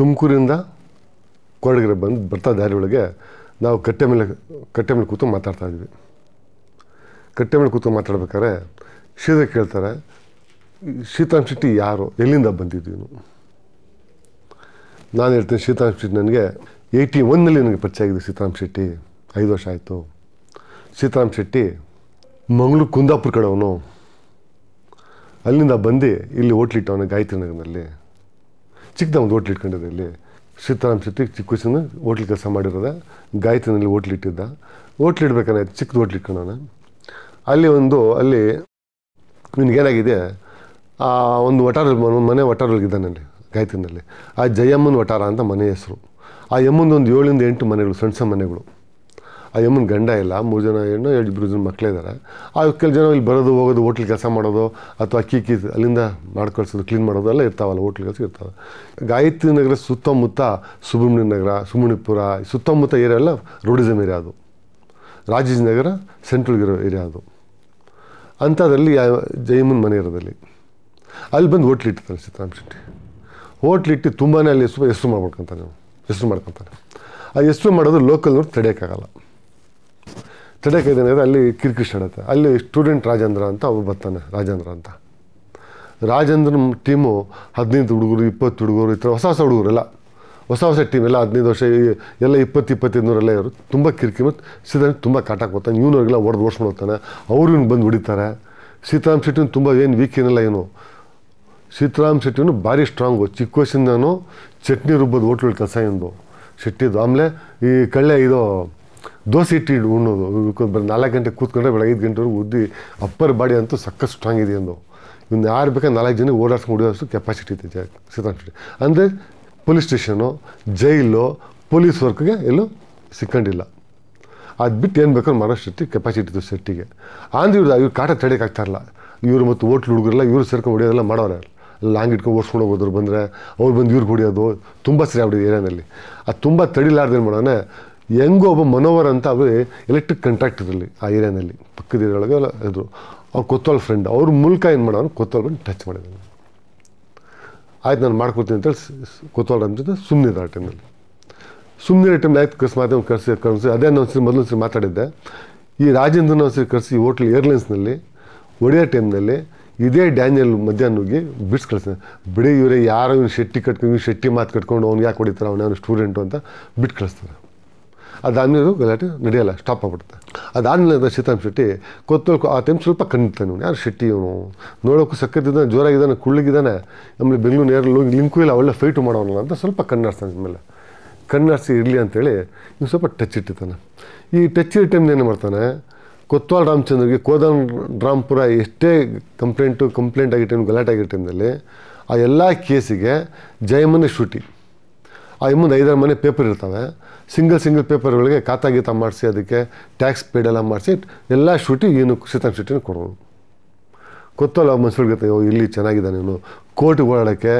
ತುಮಕೂರಿಂದ ಕೊರಡಗೆರೆ ಬಂದು ಬರ್ತಾ ದಾರಿ ಒಳಗೆ ನಾವು ಕಟ್ಟೆ ಮೇಲೆ ಕಟ್ಟೆ ಮೇಲೆ ಕೂತು ಮಾತಾಡ್ತಾ ಇದ್ವಿ ಕಟ್ಟೆ ಮೇಲೆ ಕೂತು ಮಾತಾಡ್ಬೇಕಾದ್ರೆ ಶೀತ ಕೇಳ್ತಾರೆ ಶೀತಾಂಶ ಶೆಟ್ಟಿ ಯಾರು ಎಲ್ಲಿಂದ ಬಂದಿದ್ವಿ ನಾನು ಹೇಳ್ತೀನಿ ಶೀತಾಂಶ ಶೆಟ್ಟಿ ನನಗೆ ಏಯ್ಟಿ ಒನ್ನಲ್ಲಿ ನನಗೆ ಪರಿಚಯ ಆಗಿದೆ ಸೀತಾರಾಮ್ ಶೆಟ್ಟಿ ಐದು ವರ್ಷ ಆಯಿತು ಸೀತಾರಾಮ್ ಶೆಟ್ಟಿ ಮಂಗಳೂರು ಕುಂದಾಪುರ ಕಡೆ ಅವನು ಅಲ್ಲಿಂದ ಬಂದು ಇಲ್ಲಿ ಹೋಟ್ಲಿಟ್ಟವನು ಗಾಯತ್ರಿ ನಗರದಲ್ಲಿ ಒಂದು ಹೋಟ್ಲ್ ಇಟ್ಕೊಂಡಿದ್ದೆ ಇಲ್ಲಿ ಸೀತಾರಾಮ್ ಶೆಟ್ಟಿ ಚಿಕ್ಕ ವಯಸ್ಸಿನ ಹೋಟ್ಲ್ ಕೆಲಸ ಮಾಡಿರೋದ ಗಾಯತ್ರಿನಲ್ಲಿ ಹೋಟ್ಲ್ ಇಟ್ಟಿದ್ದ ಹೋಟ್ಲ್ ಇಡ್ಬೇಕಾನೆ ಚಿಕ್ಕದು ಹೋಟ್ಲ್ ಅಲ್ಲಿ ಒಂದು ಅಲ್ಲಿ ನಿನಗೇನಾಗಿದೆ ಆ ಒಂದು ವಟಾರಲ್ಲಿ ಮನೆ ವಟಾರಲ್ಲಿದ್ದಾನೆ ಗಾಯತ್ರಿನಲ್ಲಿ ಆ ಜಯಮ್ಮನ ವಟಾರ ಅಂತ ಮನೆ ಹೆಸರು ಆ ಒಂದು ಏಳಿಂದ ಎಂಟು ಮನೆಗಳು ಸಣ್ಣ ಸಣ್ಣ ಮನೆಗಳು ಆ ಯಮ್ಮನ ಗಂಡ ಇಲ್ಲ ಮೂರು ಜನ ಹೆಣ್ಣು ಇಬ್ಬರು ಜನ ಮಕ್ಕಳಿದ್ದಾರೆ ಆ ಕೆಲವು ಜನ ಇಲ್ಲಿ ಬರೋದು ಹೋಗೋದು ಹೋಟ್ಲ್ ಕೆಲಸ ಮಾಡೋದು ಅಥವಾ ಅಕ್ಕಿ ಕಿ ಅಲ್ಲಿಂದ ಮಾಡ್ಕೊಳ್ಸೋದು ಕ್ಲೀನ್ ಮಾಡೋದು ಎಲ್ಲ ಇರ್ತಾವಲ್ಲ ಹೋಟ್ಲ್ ಕೆಲಸ ಇರ್ತಾವೆ ಗಾಯತ್ರಿ ನಗರ ಸುತ್ತಮುತ್ತ ಸುಬ್ರಹ್ಮಣ್ಯ ನಗರ ಸುಮಣಿಪುರ ಸುತ್ತಮುತ್ತ ಏರಿಯಾ ಎಲ್ಲ ರೋಡಿಸಮ್ ಏರಿಯಾ ಅದು ರಾಜೀಜ್ ನಗರ ಸೆಂಟ್ರಲ್ ಏರಿಯಾ ಅದು ಅಂಥದ್ರಲ್ಲಿ ಜೈಮನ್ ಮನೆ ಇರೋದಲ್ಲಿ ಅಲ್ಲಿ ಬಂದು ಹೋಟ್ಲ್ ಇಟ್ಟಿರ್ತಾರೆ ಸೀತಾರಾಮ್ ಶೆಟ್ಟಿ ಇಟ್ಟು ತುಂಬಾ ಅಲ್ಲಿ ಹೆಸರು ಹೆಸರು ಮಾಡ್ಬೇಕಂತ ನೀವು ಹೆಸರು ಮಾಡ್ಕೊತಾನೆ ಆ ಹೆಸರು ಮಾಡೋದು ಲೋಕಲ್ನವ್ರು ತಡೆಯೋಕ್ಕಾಗಲ್ಲ ತಡಕ್ಕೆ ಇದೆ ಅಲ್ಲಿ ಕಿರ್ಕಿಶ್ ನಡೆಯುತ್ತೆ ಅಲ್ಲಿ ಸ್ಟೂಡೆಂಟ್ ರಾಜೇಂದ್ರ ಅಂತ ಅವ್ರು ಬರ್ತಾನೆ ರಾಜೇಂದ್ರ ಅಂತ ರಾಜೇಂದ್ರನ ಟೀಮು ಹದಿನೈದು ಹುಡುಗರು ಇಪ್ಪತ್ತು ಹುಡುಗರು ಈ ಥರ ಹೊಸ ಹೊಸ ಹುಡುಗರೆಲ್ಲ ಹೊಸ ಹೊಸ ಟೀಮ್ ಎಲ್ಲ ಹದಿನೈದು ವರ್ಷ ಎಲ್ಲ ಇಪ್ಪತ್ತು ಇಪ್ಪತ್ತೈದುನೂರೆಲ್ಲ ಇವರು ತುಂಬ ಕಿರ್ಕಿ ಮತ್ತು ಸೀತಾರಾಮ್ ತುಂಬ ಕಾಟಾಕ್ ಹೋಗ್ತಾನೆ ಇವನವ್ರಿಗೆಲ್ಲ ಹೊಡೆದು ಓಡಿಸ್ಕೊಂಡೋಗ್ತಾನೆ ಅವ್ರು ಇವ್ನು ಬಂದು ಹೊಡಿತಾರೆ ಸೀತಾರಾಮ್ ಶೆಟ್ಟಿನ ತುಂಬ ಏನು ವೀಕ್ ಏನಿಲ್ಲ ಏನು ಸೀತಾರಾಮ್ ಶೆಟ್ಟಿನೂ ಭಾರಿ ಸ್ಟ್ರಾಂಗು ಚಿಕ್ಕ ವಯಸ್ಸಿಂದನೂ ಚಟ್ನಿ ರುಬ್ಬೋದು ಹೋಟ್ಲುಗಳ ಕೆಲಸ ಎಂದು ಆಮೇಲೆ ಈ ಕಳ್ಳೆ ಇದು ದೋಸೆ ಇಟ್ಟು ಉಣ್ಣೋದು ಬರೀ ನಾಲ್ಕು ಗಂಟೆ ಕೂತ್ಕೊಂಡ್ರೆ ಬೆಳಗ್ಗೆ ಐದು ಗಂಟೆವರೆಗೂ ಉದ್ದಿ ಅಪ್ಪರ್ ಬಾಡಿ ಅಂತೂ ಸಕ್ಕ ಸ್ಟ್ರಾಂಗ್ ಇದೆ ಅಂದು ಇವ್ನು ಯಾರು ಬೇಕಾದ್ರೆ ನಾಲ್ಕು ಜನ ಓಡಾಡ್ಸ್ಕೊಂಡು ಹೊಡಿಯೋಷ್ಟು ಕೆಪಾಸಿಟಿ ಇದೆ ಜಾ ಶೆಟ್ಟಿ ಅಂದರೆ ಪೊಲೀಸ್ ಸ್ಟೇಷನು ಜೈಲು ಪೊಲೀಸ್ ವರ್ಕ್ಗೆ ಎಲ್ಲೂ ಸಿಕ್ಕಂಡಿಲ್ಲ ಅದು ಬಿಟ್ಟು ಏನು ಬೇಕಾದ್ರೂ ಮಾಡೋ ಶೆಟ್ಟಿ ಕೆಪಾಸಿಟಿ ಇತ್ತು ಶೆಟ್ಟಿಗೆ ಅಂದ್ರೆ ಇವ್ರದ್ದು ಇವ್ರು ಕಾಟ ತಡೆಯೋಕ್ಕಾಗ್ತಾರಲ್ಲ ಇವರು ಮತ್ತು ಓಟ್ಲು ಹುಡುಗರೆಲ್ಲ ಇವರು ಸೇರ್ಕೊಂಡು ಹೊಡಿಯೋದೆಲ್ಲ ಮಾಡೋರೆ ಲಾಂಗ್ ಇಟ್ಕೊಂಡು ಓಡಿಸ್ಕೊಂಡು ಹೋಗೋದ್ರು ಬಂದರೆ ಅವ್ರು ಬಂದು ಇವ್ರಿಗೆ ಹೊಡಿಯೋದು ತುಂಬ ಸರಿ ಆಗ್ಬಿಡಿದೆ ಏರಿಯಾನಲ್ಲಿ ಅದು ತುಂಬ ತಡಿಲಾರ್ದೇನು ಮಾಡೋಣ ಹೆಂಗೋ ಒಬ್ಬ ಮನೋವರ್ ಅಂತ ಅವರು ಎಲೆಕ್ಟ್ರಿಕ್ ಕಂಟ್ರಾಕ್ಟ್ ಇರಲಿ ಆ ಏರಿಯಾನಲ್ಲಿ ಪಕ್ಕದ ಒಳಗೆ ಇದ್ರು ಅವ್ರು ಕೊತ್ತೋಲ್ ಫ್ರೆಂಡ್ ಅವ್ರ ಮೂಲಕ ಏನು ಮಾಡೋನು ಕೊತ್ತೋಲ್ ಬಂದು ಟಚ್ ಮಾಡಿದ್ರು ಆಯ್ತು ನಾನು ಮಾಡ್ಕೊಡ್ತೀನಿ ಅಂತೇಳಿ ಕೊತ್ತೋಲ್ ಅಂತ ಸುಮ್ಮನೆ ಆ ಟೈಮಲ್ಲಿ ಸುಮ್ಮನೆ ಟೈಮ್ ಆಯ್ತು ಕರ್ಸಿ ಮಾಧ್ಯಮ ಕರ್ಸಿ ಕರೆಸಿ ಅದೇ ನಾನು ಒಂದ್ಸರಿ ಒಂದ್ಸರಿ ಮಾತಾಡಿದ್ದೆ ಈ ರಾಜೇಂದ್ರನ ಒಂದ್ಸರಿ ಕರೆಸಿ ಹೋಟ್ಲ್ ಏರ್ಲೈನ್ಸ್ನಲ್ಲಿ ಒಡೆಯೋ ಟೈಮ್ನಲ್ಲಿ ಇದೇ ಡ್ಯಾನಿಯಲ್ ಮಧ್ಯಾಹ್ನ ಹೋಗಿ ಬಿಡ್ಸಿ ಕಳಿಸ್ತಾನೆ ಬಿಡಿ ಇವರೇ ಯಾರೋ ಇವ್ನು ಶೆಟ್ಟಿ ಕಟ್ಕೊಂಡು ಶೆಟ್ಟಿ ಮಾತು ಕಟ್ಕೊಂಡು ಅವ್ನು ಯಾಕೆ ಹೊಡಿತಾರೆ ಅವನು ಅವನು ಸ್ಟೂಡೆಂಟು ಅಂತ ಬಿಟ್ಟು ಕಳಿಸ್ತಾರೆ ಅದಾದಮೇಲೂ ಗಲಾಟೆ ನಡೆಯಲ್ಲ ಸ್ಟಾಪ್ ಆಗಿಬಿಡುತ್ತೆ ಅದಾದಮೇಲೆ ಸೀತಾರಾಮ್ ಶೆಟ್ಟಿ ಆ ಟೈಮ್ ಸ್ವಲ್ಪ ಕಂಡಿದ್ದಾನೆ ಯಾರು ಶೆಟ್ಟಿ ಇವನು ನೋಡೋಕ್ಕೂ ಸಕ್ಕತ್ತಿದ್ದಾನೆ ಜೋರಾಗಿದ್ದಾನೆ ಕುಳ್ಳಿಗಿದ್ದಾನೆ ಆಮೇಲೆ ಬೆಂಗಳೂರು ನೇರಲು ಲಿಂಕು ಇಲ್ಲ ಒಳ್ಳೆ ಫೈಟು ಮಾಡೋನಲ್ಲ ಅಂತ ಸ್ವಲ್ಪ ಕಣ್ಣಾಡ್ಸ್ತಾನೆ ಮೇಲೆ ಕಣ್ಣಾಡಿಸಿ ಇರಲಿ ಅಂತೇಳಿ ಇವ್ನು ಸ್ವಲ್ಪ ಟಚ್ ಇಟ್ಟಿರ್ತಾನೆ ಈ ಟಚ್ ಇರೋ ಟೈಮ್ನ ಏನು ಮಾಡ್ತಾನೆ ಕೊತ್ವಾಲ್ ರಾಮಚಂದ್ರಗೆ ಕೋದನ್ ರಾಮ್ಪುರ ಎಷ್ಟೇ ಕಂಪ್ಲೇಂಟು ಕಂಪ್ಲೇಂಟ್ ಆಗಿರೋ ಟೈಮ್ ಗಲಾಟೆ ಆಗಿರೋ ಟೈಮ್ನಲ್ಲಿ ಆ ಎಲ್ಲ ಕೇಸಿಗೆ ಜಯಮನೆ ಶೂಟಿ ಆ ಇಮ್ಮುಂದು ಐದಾರು ಮನೆ ಪೇಪರ್ ಇರ್ತವೆ ಸಿಂಗಲ್ ಸಿಂಗಲ್ ಪೇಪರ್ಗಳಿಗೆ ಖಾತಾಗೀತ ಗೀತಾ ಮಾಡಿಸಿ ಅದಕ್ಕೆ ಟ್ಯಾಕ್ಸ್ ಪೇಡೆಲ್ಲ ಮಾಡಿಸಿ ಎಲ್ಲ ಶೂಟಿ ಏನು ಶೀತಾಂಶ ಶುಟಿನ ಕೊಡೋದು ಗೊತ್ತಲ್ಲ ಮನ್ಸುಗಳಿಗೆ ಇಲ್ಲಿ ಚೆನ್ನಾಗಿದೆ ನೀನು ಕೋರ್ಟಿಗೆ ಓಡಾಡೋಕ್ಕೆ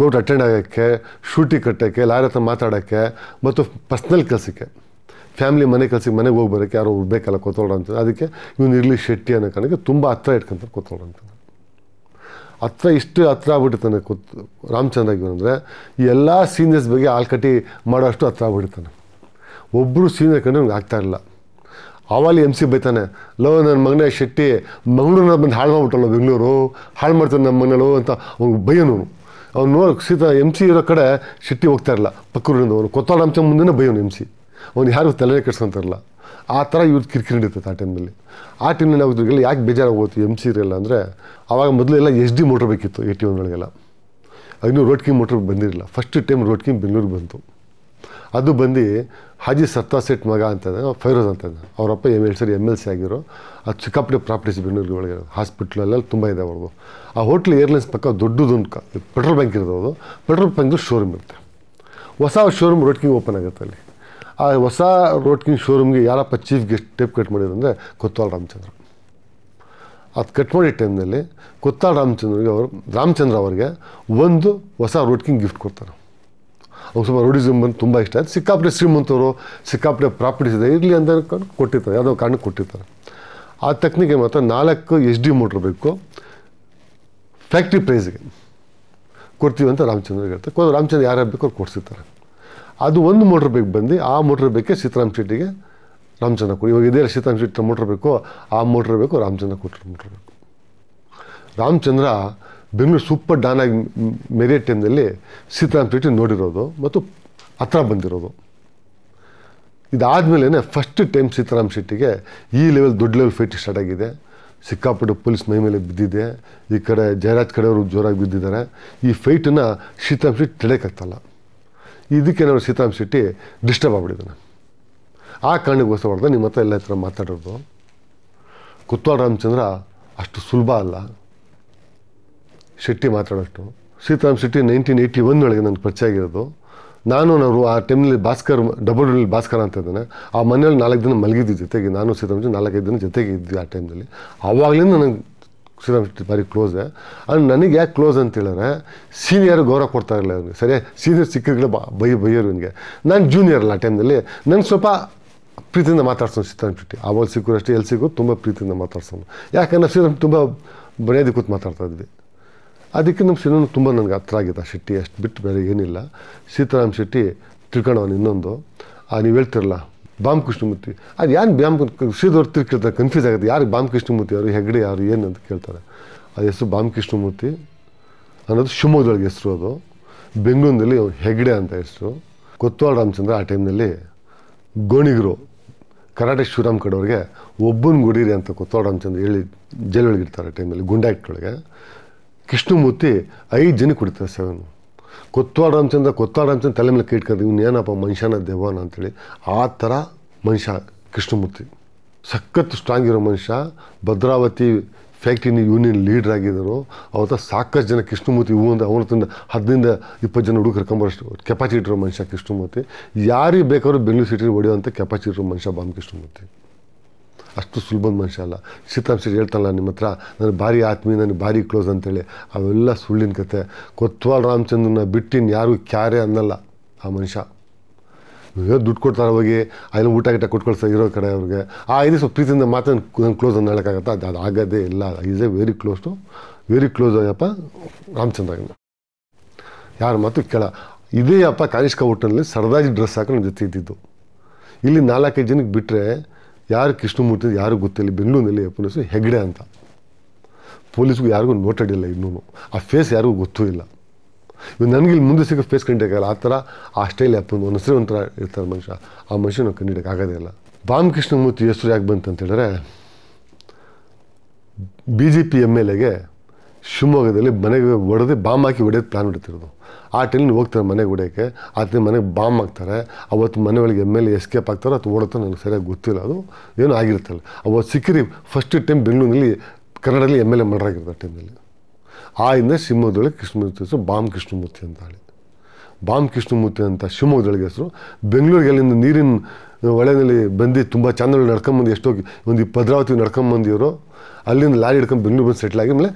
ಕೋರ್ಟ್ ಅಟೆಂಡ್ ಆಗೋಕ್ಕೆ ಶೂಟಿ ಕಟ್ಟೋಕ್ಕೆ ಲಾರಿ ಹತ್ರ ಮಾತಾಡೋಕ್ಕೆ ಮತ್ತು ಪರ್ಸ್ನಲ್ ಕೆಲಸಕ್ಕೆ ಫ್ಯಾಮಿಲಿ ಮನೆ ಕೆಲಸಕ್ಕೆ ಮನೆಗೆ ಹೋಗಿ ಬರೋಕ್ಕೆ ಯಾರೋ ಬೇಕಲ್ಲ ಕೊತ್ತೋಡ ಅಂತ ಅದಕ್ಕೆ ಇವನು ಇರಲಿ ಶೆಟ್ಟಿ ಅನ್ನೋ ಕಾರಣಕ್ಕೆ ತುಂಬ ಹತ್ರ ಇಟ್ಕೊಂತಾರೆ ಕೊತ್ತೋಡ ಅಂತ ಹತ್ರ ಇಷ್ಟು ಹತ್ರ ಆಗ್ಬಿಡ್ತಾನೆ ಕೂತ್ ರಾಮಚಂದ್ರ ಅಂದರೆ ಎಲ್ಲ ಸೀನಿಯರ್ಸ್ ಬಗ್ಗೆ ಆಲ್ಕಟ್ಟಿ ಮಾಡೋಷ್ಟು ಹತ್ರ ಆಗ್ಬಿಡ್ತಾನೆ ಒಬ್ಬರು ಸೀನಿಯರ್ ಕಂಡು ಆಗ್ತಾ ಇರಲ್ಲ ಆವಾಗ ಎಮ್ ಸಿ ಬೈತಾನೆ ಲವ್ ನನ್ನ ಮಗನೇ ಶೆಟ್ಟಿ ಮಂಗಳೂರಿನ ಬಂದು ಹಾಳು ಮಾಡ್ಬಿಟ್ಟಲ್ಲ ಬೆಂಗಳೂರು ಹಾಳು ಮಾಡ್ತಾನೆ ನಮ್ಮ ಮನೇಲೋ ಅಂತ ಅವ್ನಿಗೆ ಭಯೋನು ಅವ್ನು ನೋಡಿ ಸೀತಾ ಎಮ್ ಸಿ ಇರೋ ಕಡೆ ಶೆಟ್ಟಿ ಹೋಗ್ತಾ ಇರಲ್ಲ ಪಕ್ಕೂರಿನಿಂದ ಅವನು ಕೊತ್ತಾಳ ಅಂಶ ಮುಂದೆನೇ ಭಯವನು ಎಮ್ ಸಿ ಅವ್ನು ಯಾರಿಗೂ ತಲೆನೇ ಕೆಡ್ಸ್ಕೊತಾರಲ್ಲ ಆ ಥರ ಇವ್ರದ್ದು ಕಿರಿಕಿರಿ ಆ ಟೈಮಲ್ಲಿ ಆ ಟೈಮಲ್ಲಿ ನಾವು ಯಾಕೆ ಬೇಜಾರಾಗಿ ಎಂ ಎಮ್ ಸಿ ಇರಲ್ಲ ಅಂದರೆ ಆವಾಗ ಮೊದಲೆಲ್ಲ ಎಚ್ ಡಿ ಮೋಟ್ರ್ ಬೇಕಿತ್ತು ಟಿ ಒನ್ಗಳಿಗೆಲ್ಲ ಅದನ್ನು ರೋಡ್ ಕಿಂಗ್ ಮೋಟ್ರ್ ಬಂದಿರಲಿಲ್ಲ first time road king Bengaluru ಬಂತು ಅದು ಬಂದು ಹಾಜಿ ಸತ್ತಾ ಸೆಟ್ ಮಗ ಅಂತ ಫೈರೋಸ್ ಅಂತ ಅವರಪ್ಪ M L sir M L C ಆಗಿರೋ ಅದು ಚಿಕ್ಕಪ್ಪಡಿ ಪ್ರಾಪರ್ಟೀಸ್ ಬೆಂಗಳೂರಿಗೆ ಒಳಗೆ ಹಾಸ್ಪಿಟ್ಲಲ್ಲೆಲ್ಲ ತುಂಬ ಇದೆ ಅವ್ರದ್ದು ಆ ಹೋಟ್ಲ್ ಏರ್ಲೈನ್ಸ್ ಪಕ್ಕ ದೊಡ್ಡದು ಕ ಪೆಟ್ರೋಲ್ ಬ್ಯಾಂಕ್ ಇರೋದು ಪೆಟ್ರೋಲ್ ಬ್ಯಾಂಕ್ ಶೋರೂಮ್ ಇರುತ್ತೆ ಹೊಸ ಶೋರೂಮ್ ರೋಡ್ ಕಿಂಗ್ ಓಪನ್ ಆಗುತ್ತೆ ಅಲ್ಲಿ ಆ ಹೊಸ ರೋಡ್ ಕಿಂಗ್ ಶೋರೂಮ್ಗೆ ಯಾರಪ್ಪ ಚೀಫ್ ಗೆಸ್ಟ್ ಟೇಪ್ ಕಟ್ ಮಾಡಿದ್ರಂದರೆ ಕೊತ್ತಾಲ್ ರಾಮಚಂದ್ರ ಅದು ಕಟ್ ಮಾಡಿ ಟೈಮ್ನಲ್ಲಿ ಕೊತ್ತಾಲ್ ರಾಮಚಂದ್ರಿಗೆ ಅವರು ರಾಮಚಂದ್ರ ಅವರಿಗೆ ಒಂದು ಹೊಸ ರೋಡ್ ಕಿಂಗ್ ಗಿಫ್ಟ್ ಕೊಡ್ತಾರೆ ಅವ್ರು ಸ್ವಲ್ಪ ರೋಡಿಸಮ್ ಬಂದು ತುಂಬ ಇಷ್ಟ ಆಯ್ತು ಸಿಕ್ಕಾಪಟ್ಟೆ ಶ್ರೀಮಂತವರು ಸಿಕ್ಕಾಪಟ್ಟೆ ಪ್ರಾಪರ್ಟೀಸ್ ಇದೆ ಇರಲಿ ಅಂತ ಕೊಟ್ಟಿರ್ತಾರೆ ಯಾವುದೋ ಕಾರಣಕ್ಕೆ ಕೊಟ್ಟಿರ್ತಾರೆ ಆ ತಕ್ನಿಗೆ ಮಾತ್ರ ನಾಲ್ಕು ಎಚ್ ಡಿ ಮೋಟ್ರ್ ಬೇಕು ಫ್ಯಾಕ್ಟ್ರಿ ಪ್ರೈಸ್ಗೆ ಕೊಡ್ತೀವಿ ಅಂತ ರಾಮಚಂದ್ರ ಹೇಳ್ತಾರೆ ರಾಮಚಂದ್ರ ಯಾರು ಬೇಕು ಅವ್ರು ಕೊಡ್ಸಿರ್ತಾರೆ ಅದು ಒಂದು ಮೋಟ್ರ್ ಬೇಕು ಬಂದು ಆ ಮೋಟ್ರ್ ಬೇಕೇ ಸೀತಾರಾಮ್ ಶೆಟ್ಟಿಗೆ ರಾಮಚಂದ್ರ ಕೊಡಿ ಇವಾಗ ಇದೇ ಸೀತಾರಾಮ್ ಶೆಟ್ಟಿ ಮೋಟ್ರ್ ಬೇಕು ಆ ಮೋಟ್ರ್ ಬೇಕು ರಾಮಚಂದ್ರ ಕೊಟ್ಟರು ಮೋಟ್ರ್ ಬೇಕು ರಾಮಚಂದ್ರ ಬೆಂಗಳೂರು ಸೂಪರ್ ಡಾನಾಗಿ ಮೆರಿಯ ಟೈಮ್ನಲ್ಲಿ ಸೀತಾರಾಮ್ ಶೆಟ್ಟಿ ನೋಡಿರೋದು ಮತ್ತು ಹತ್ರ ಬಂದಿರೋದು ಇದಾದಮೇಲೆ ಫಸ್ಟ್ ಟೈಮ್ ಸೀತಾರಾಮ್ ಶೆಟ್ಟಿಗೆ ಈ ಲೆವೆಲ್ ದೊಡ್ಡ ಲೆವೆಲ್ ಫೈಟ್ ಸ್ಟಾರ್ಟ್ ಆಗಿದೆ ಸಿಕ್ಕಾಪಟ್ಟೆ ಪೊಲೀಸ್ ಮೈ ಮೇಲೆ ಬಿದ್ದಿದೆ ಈ ಕಡೆ ಜಯರಾಜ್ ಕಡೆಯವರು ಜೋರಾಗಿ ಬಿದ್ದಿದ್ದಾರೆ ಈ ಫೈಟನ್ನು ಸೀತಾರಾಮ್ ಶೆಟ್ಟಿ ತಡೆಯೋಕ್ಕಾಗ್ತಲ್ಲ ಇದಕ್ಕೆ ನಾವು ಸೀತಾರಾಮ್ ಶೆಟ್ಟಿ ಡಿಸ್ಟರ್ಬ್ ಆಗ್ಬಿಟ್ಟಿದ್ದಾನೆ ಆ ಕಾರಣಕ್ಕೋಸ್ಕರ ಹೊಡೆದ ನಿಮ್ಮ ಹತ್ರ ಎಲ್ಲ ಹತ್ರ ಮಾತಾಡೋದು ಕುತ್ವಾಳ ರಾಮಚಂದ್ರ ಅಷ್ಟು ಸುಲಭ ಅಲ್ಲ ಶೆಟ್ಟಿ ಮಾತಾಡೋಷ್ಟು ಸೀತಾರಾಮ್ ಶೆಟ್ಟಿ ನೈನ್ಟೀನ್ ಏಯ್ಟಿ ಒನ್ನೊಳಗೆ ನನಗೆ ಪರಿಚಯ ಆಗಿರೋದು ನಾನು ನಾವು ಆ ಟೈಮ್ನಲ್ಲಿ ಭಾಸ್ಕರ್ ಡಬಲ್ ರೂಲ್ ಭಾಸ್ಕರ್ ಅಂತ ಇದ್ದಾನೆ ಆ ಮನೆಯಲ್ಲಿ ನಾಲ್ಕು ದಿನ ಮಲಗಿದ್ದು ಜೊತೆಗೆ ನಾನು ಸೀತಾರಾಮ್ ನಾಲ್ಕೈದು ದಿನ ಜೊತೆಗೆ ಇದ್ದು ಆ ಟೈಮ್ನಲ್ಲಿ ಆವಾಗಲಿಂದ ನನಗೆ ಶ್ರೀರಾಮ್ ಭಾರಿ ಕ್ಲೋಸ್ ಆ್ಯಂಡ್ ನನಗೆ ಯಾಕೆ ಕ್ಲೋಸ್ ಅಂತ ಹೇಳಿದ್ರೆ ಸೀನಿಯರ್ ಗೌರವ ಕೊಡ್ತಾ ಇರಲಿಲ್ಲ ಅವನಿಗೆ ಸರಿ ಸೀನಿಯರ್ ಬಾ ಬೈ ಬೈಯೋರು ನನಗೆ ನಾನು ಜೂನಿಯರ್ ಅಲ್ಲ ಆ ಟೈಮ್ನಲ್ಲಿ ನಂಗೆ ಸ್ವಲ್ಪ ಪ್ರೀತಿಯಿಂದ ಮಾತಾಡ್ಸೋನು ಸೀತಾರಾಮ್ ಶೆಟ್ಟಿ ಆವಾಗ ಸಿಕ್ಕರು ಅಷ್ಟೇ ಎಲ್ಲಿ ಸಿಗೋ ತುಂಬ ಪ್ರೀತಿಯಿಂದ ಮಾತಾಡ್ಸೋನು ಯಾಕಂದ್ರೆ ಶ್ರೀರಾಮ್ ತುಂಬ ಬರೆಯೋದಿ ಕೂತು ಮಾತಾಡ್ತಾ ಇದ್ವಿ ಅದಕ್ಕೆ ನಮ್ಮ ಶ್ರೀರಾಮ್ ತುಂಬ ನನಗೆ ಹತ್ರ ಆಗಿದೆ ಆ ಶೆಟ್ಟಿ ಅಷ್ಟು ಬಿಟ್ಟು ಬೇರೆ ಏನಿಲ್ಲ ಸೀತಾರಾಮ್ ಶೆಟ್ಟಿ ತಿಳ್ಕೊಂಡವನು ಇನ್ನೊಂದು ಆ ನೀವು ಹೇಳ್ತಿರಲ್ಲ ಬಾಂಬ್ ಕೃಷ್ಣಮೂರ್ತಿ ಅದು ಯಾರು ಬಾಂಬ್ ಶ್ರೀಧರ್ ಕೇಳ್ತಾರೆ ಕನ್ಫ್ಯೂಸ್ ಆಗುತ್ತೆ ಯಾರು ಬಾಂಬ್ ಕೃಷ್ಣಮೂರ್ತಿ ಅವರು ಹೆಗ್ಡೆ ಯಾರು ಏನು ಅಂತ ಕೇಳ್ತಾರೆ ಅದು ಹೆಸರು ಬಾಂಬ್ ಕೃಷ್ಣಮೂರ್ತಿ ಅನ್ನೋದು ಶಿವಮೊಗ್ಗದೊಳಗೆ ಹೆಸರು ಅದು ಬೆಂಗಳೂರಿನಲ್ಲಿ ಹೆಗ್ಡೆ ಅಂತ ಹೆಸರು ಕೊತ್ತವಾಳ ರಾಮಚಂದ್ರ ಆ ಟೈಮ್ನಲ್ಲಿ ಗೋಣಿಗರು ಕರಾಟೆ ಶಿವರಾಮ್ ಕಡೆಯವ್ರಿಗೆ ಒಬ್ಬನ ಗುಡಿರಿ ಅಂತ ಕೊತ್ತವಾಡ ರಾಮಚಂದ್ರ ಹೇಳಿ ಜೈಲೊಳಗಿರ್ತಾರೆ ಆ ಟೈಮಲ್ಲಿ ಗುಂಡಾಕ್ಟೊಳಗೆ ಕೃಷ್ಣಮೂರ್ತಿ ಐದು ಜನ ಕುಡಿತಾರೆ ಸೆವೆನ್ ಕೊತ್ವಾಡ ಅಂತಂದ್ರೆ ಕೊತ್ತಾಡ ಅಂತ ತಲೆ ಮೇಲೆ ಕೇಳ್ಕೊಂಡು ಇವ್ನು ಏನಪ್ಪ ಮನುಷ್ಯನ ದೇವನ ಅಂತೇಳಿ ಆ ಥರ ಮನುಷ್ಯ ಕೃಷ್ಣಮೂರ್ತಿ ಸಖತ್ ಸ್ಟ್ರಾಂಗ್ ಇರೋ ಮನುಷ್ಯ ಭದ್ರಾವತಿ ಫ್ಯಾಕ್ಟ್ರಿನ ಯೂನಿಯನ್ ಲೀಡರ್ ಆಗಿದ್ದರು ಅವತ್ತ ಸಾಕಷ್ಟು ಜನ ಕೃಷ್ಣಮೂರ್ತಿ ಹೂ ಅಂತ ಅವನ ಹದಿನೈದು ಇಪ್ಪತ್ತು ಜನ ಹುಡುಗರು ಕರ್ಕೊಂಬರೋಷ್ಟು ಕೆಪಾಸಿಟಿ ಇರೋ ಮನುಷ್ಯ ಕೃಷ್ಣಮೂರ್ತಿ ಯಾರಿಗೆ ಬೇಕಾದ್ರೂ ಬೆಂಗಳೂರು ಸಿಟಿ ಹೊಡೆಯುವಂಥ ಕೆಪಾಸಿಟಿ ಇರೋ ಮನುಷ್ಯ ಬಾಮ್ ಕೃಷ್ಣಮೂರ್ತಿ ಅಷ್ಟು ಸುಲಭದ ಮನುಷ್ಯ ಅಲ್ಲ ಶೆಟ್ಟಿ ಹೇಳ್ತಲ್ಲ ನಿಮ್ಮ ಹತ್ರ ನನಗೆ ಭಾರಿ ಆತ್ಮೀಯ ನನಗೆ ಭಾರಿ ಕ್ಲೋಸ್ ಅಂತೇಳಿ ಅವೆಲ್ಲ ಸುಳ್ಳಿನ ಕತೆ ಕೊತ್ವಾಲ್ ರಾಮಚಂದ್ರನ ಬಿಟ್ಟಿನ ಯಾರಿಗೂ ಕ್ಯಾರೆ ಅನ್ನಲ್ಲ ಆ ಮನುಷ್ಯ ಇವೇ ದುಡ್ಡು ಕೊಡ್ತಾರೆ ಹೋಗಿ ಅಲ್ಲಿ ಊಟ ಗಿಟ್ಟ ಕೊಟ್ಕೊಳ್ತಾ ಇರೋ ಕಡೆ ಅವ್ರಿಗೆ ಆ ಇದು ಸ್ವಲ್ಪ ಪ್ರೀತಿಯಿಂದ ಮಾತ್ರ ಕ್ಲೋಸ್ ಅಂತ ಹೇಳೋಕ್ಕಾಗತ್ತೆ ಅದು ಆಗೋದೇ ಇಲ್ಲ is a very close to very close ಆಗ್ಯಪ್ಪ ರಾಮಚಂದ್ರನ ಯಾರು ಮಾತು ಕೇಳ ಇದೇ ಅಪ್ಪ ಕಾನಿಷ್ಕ ಹೋಟೆಲ್ನಲ್ಲಿ ಸರದಾಜಿ ಡ್ರೆಸ್ ಹಾಕೊಂಡು ಜೊತೆ ಇದ್ದಿದ್ದು ಇಲ್ಲಿ ನಾಲ್ಕೈದು ಜನಕ್ಕೆ ಬಿಟ್ಟರೆ ಯಾರು ಕೃಷ್ಣಮೂರ್ತಿ ಯಾರು ಗೊತ್ತಿಲ್ಲ ಬೆಂಗಳೂರಿನಲ್ಲಿ ಅಪ್ಪನ ಹೆಸರು ಹೆಗ್ಡೆ ಅಂತ ಪೊಲೀಸ್ಗೂ ಯಾರಿಗೂ ನೋಟಡಿಲ್ಲ ಇನ್ನೂ ಆ ಫೇಸ್ ಯಾರಿಗೂ ಗೊತ್ತೂ ಇಲ್ಲ ಇವಾಗ ನನಗೆ ಇಲ್ಲಿ ಮುಂದೆ ಸಿಗೋ ಫೇಸ್ ಕಂಡಿಡಕ್ಕಾಗಲ್ಲ ಆ ಥರ ಆ ಸ್ಟೈಲ್ ಒಂದು ಒಂದೊಂದ್ಸರಿ ಒಂಥರ ಇರ್ತಾರೆ ಮನುಷ್ಯ ಆ ಮನುಷ್ಯನ ಆಗೋದೇ ಇಲ್ಲ ಬಾಮ್ ಕೃಷ್ಣಮೂರ್ತಿ ಹೆಸರು ಯಾಕೆ ಬಂತಂತೇಳಿದ್ರೆ B J P M L ಎಗೆ ಶಿವಮೊಗ್ಗದಲ್ಲಿ ಮನೆಗೆ ಹೊಡೆದು ಬಾಂಬ್ ಹಾಕಿ ಹೊಡೆಯೋದು ಪ್ಲಾನ್ ಹೊಡಿತಿರೋದು ಆ ಟೈಮಲ್ಲಿ ಹೋಗ್ತಾರೆ ಮನೆಗೆ ಹೊಡೆಯೋಕ್ಕೆ ಟೈಮ್ ಮನೆಗೆ ಬಾಂಬ್ ಹಾಕ್ತಾರೆ ಅವತ್ತು ಮನೆ ಒಳಗೆ ಎಮ್ ಎಲ್ ಎಸ್ಕೇಪ್ ಆಗ್ತಾರೋ ಅಥವಾ ಓಡುತ್ತೋ ನನಗೆ ಸರಿಯಾಗಿ ಗೊತ್ತಿಲ್ಲ ಅದು ಏನೂ ಆಗಿರ್ತಲ್ಲ ಅವತ್ತು ಸಿಕ್ಕಿರಿ ಫಸ್ಟ್ ಟೈಮ್ ಬೆಂಗಳೂರಿನಲ್ಲಿ ಕನ್ನಡದಲ್ಲಿ ಎಮ್ ಎಲ್ ಎ ಮರ್ಡರ್ ಆ ಟೈಮಲ್ಲಿ ಆ ಹಿಂದೆ ಶಿವಮೊಗ್ಗದೊಳಗೆ ಕೃಷ್ಣಮೂರ್ತಿ ಹೆಸರು ಬಾಂಬ್ ಕೃಷ್ಣಮೂರ್ತಿ ಅಂತ ಹೇಳಿ ಬಾಂಬ್ ಕೃಷ್ಣಮೂರ್ತಿ ಅಂತ ಶಿವಮೊಗ್ಗದೊಳಗೆ ಹೆಸರು ಬೆಂಗಳೂರಿಗೆ ಅಲ್ಲಿಂದ ನೀರಿನ ಹೊಳೆಯಲ್ಲಿ ಬಂದು ತುಂಬ ಚಂದಗಳು ನಡ್ಕೊಂಬಂದು ಎಷ್ಟೋ ಒಂದು ಈ ಭದ್ರಾವತಿ ನಡ್ಕೊಂಬಂದಿರೋ ಅಲ್ಲಿಂದ ಲಾರಿ ಹಿಡ್ಕೊಂಡು ಬೆಂಗಳೂರು ಬಂದು ಸೆಟ್ಲ್ ಆಗಿ ಮೇಲೆ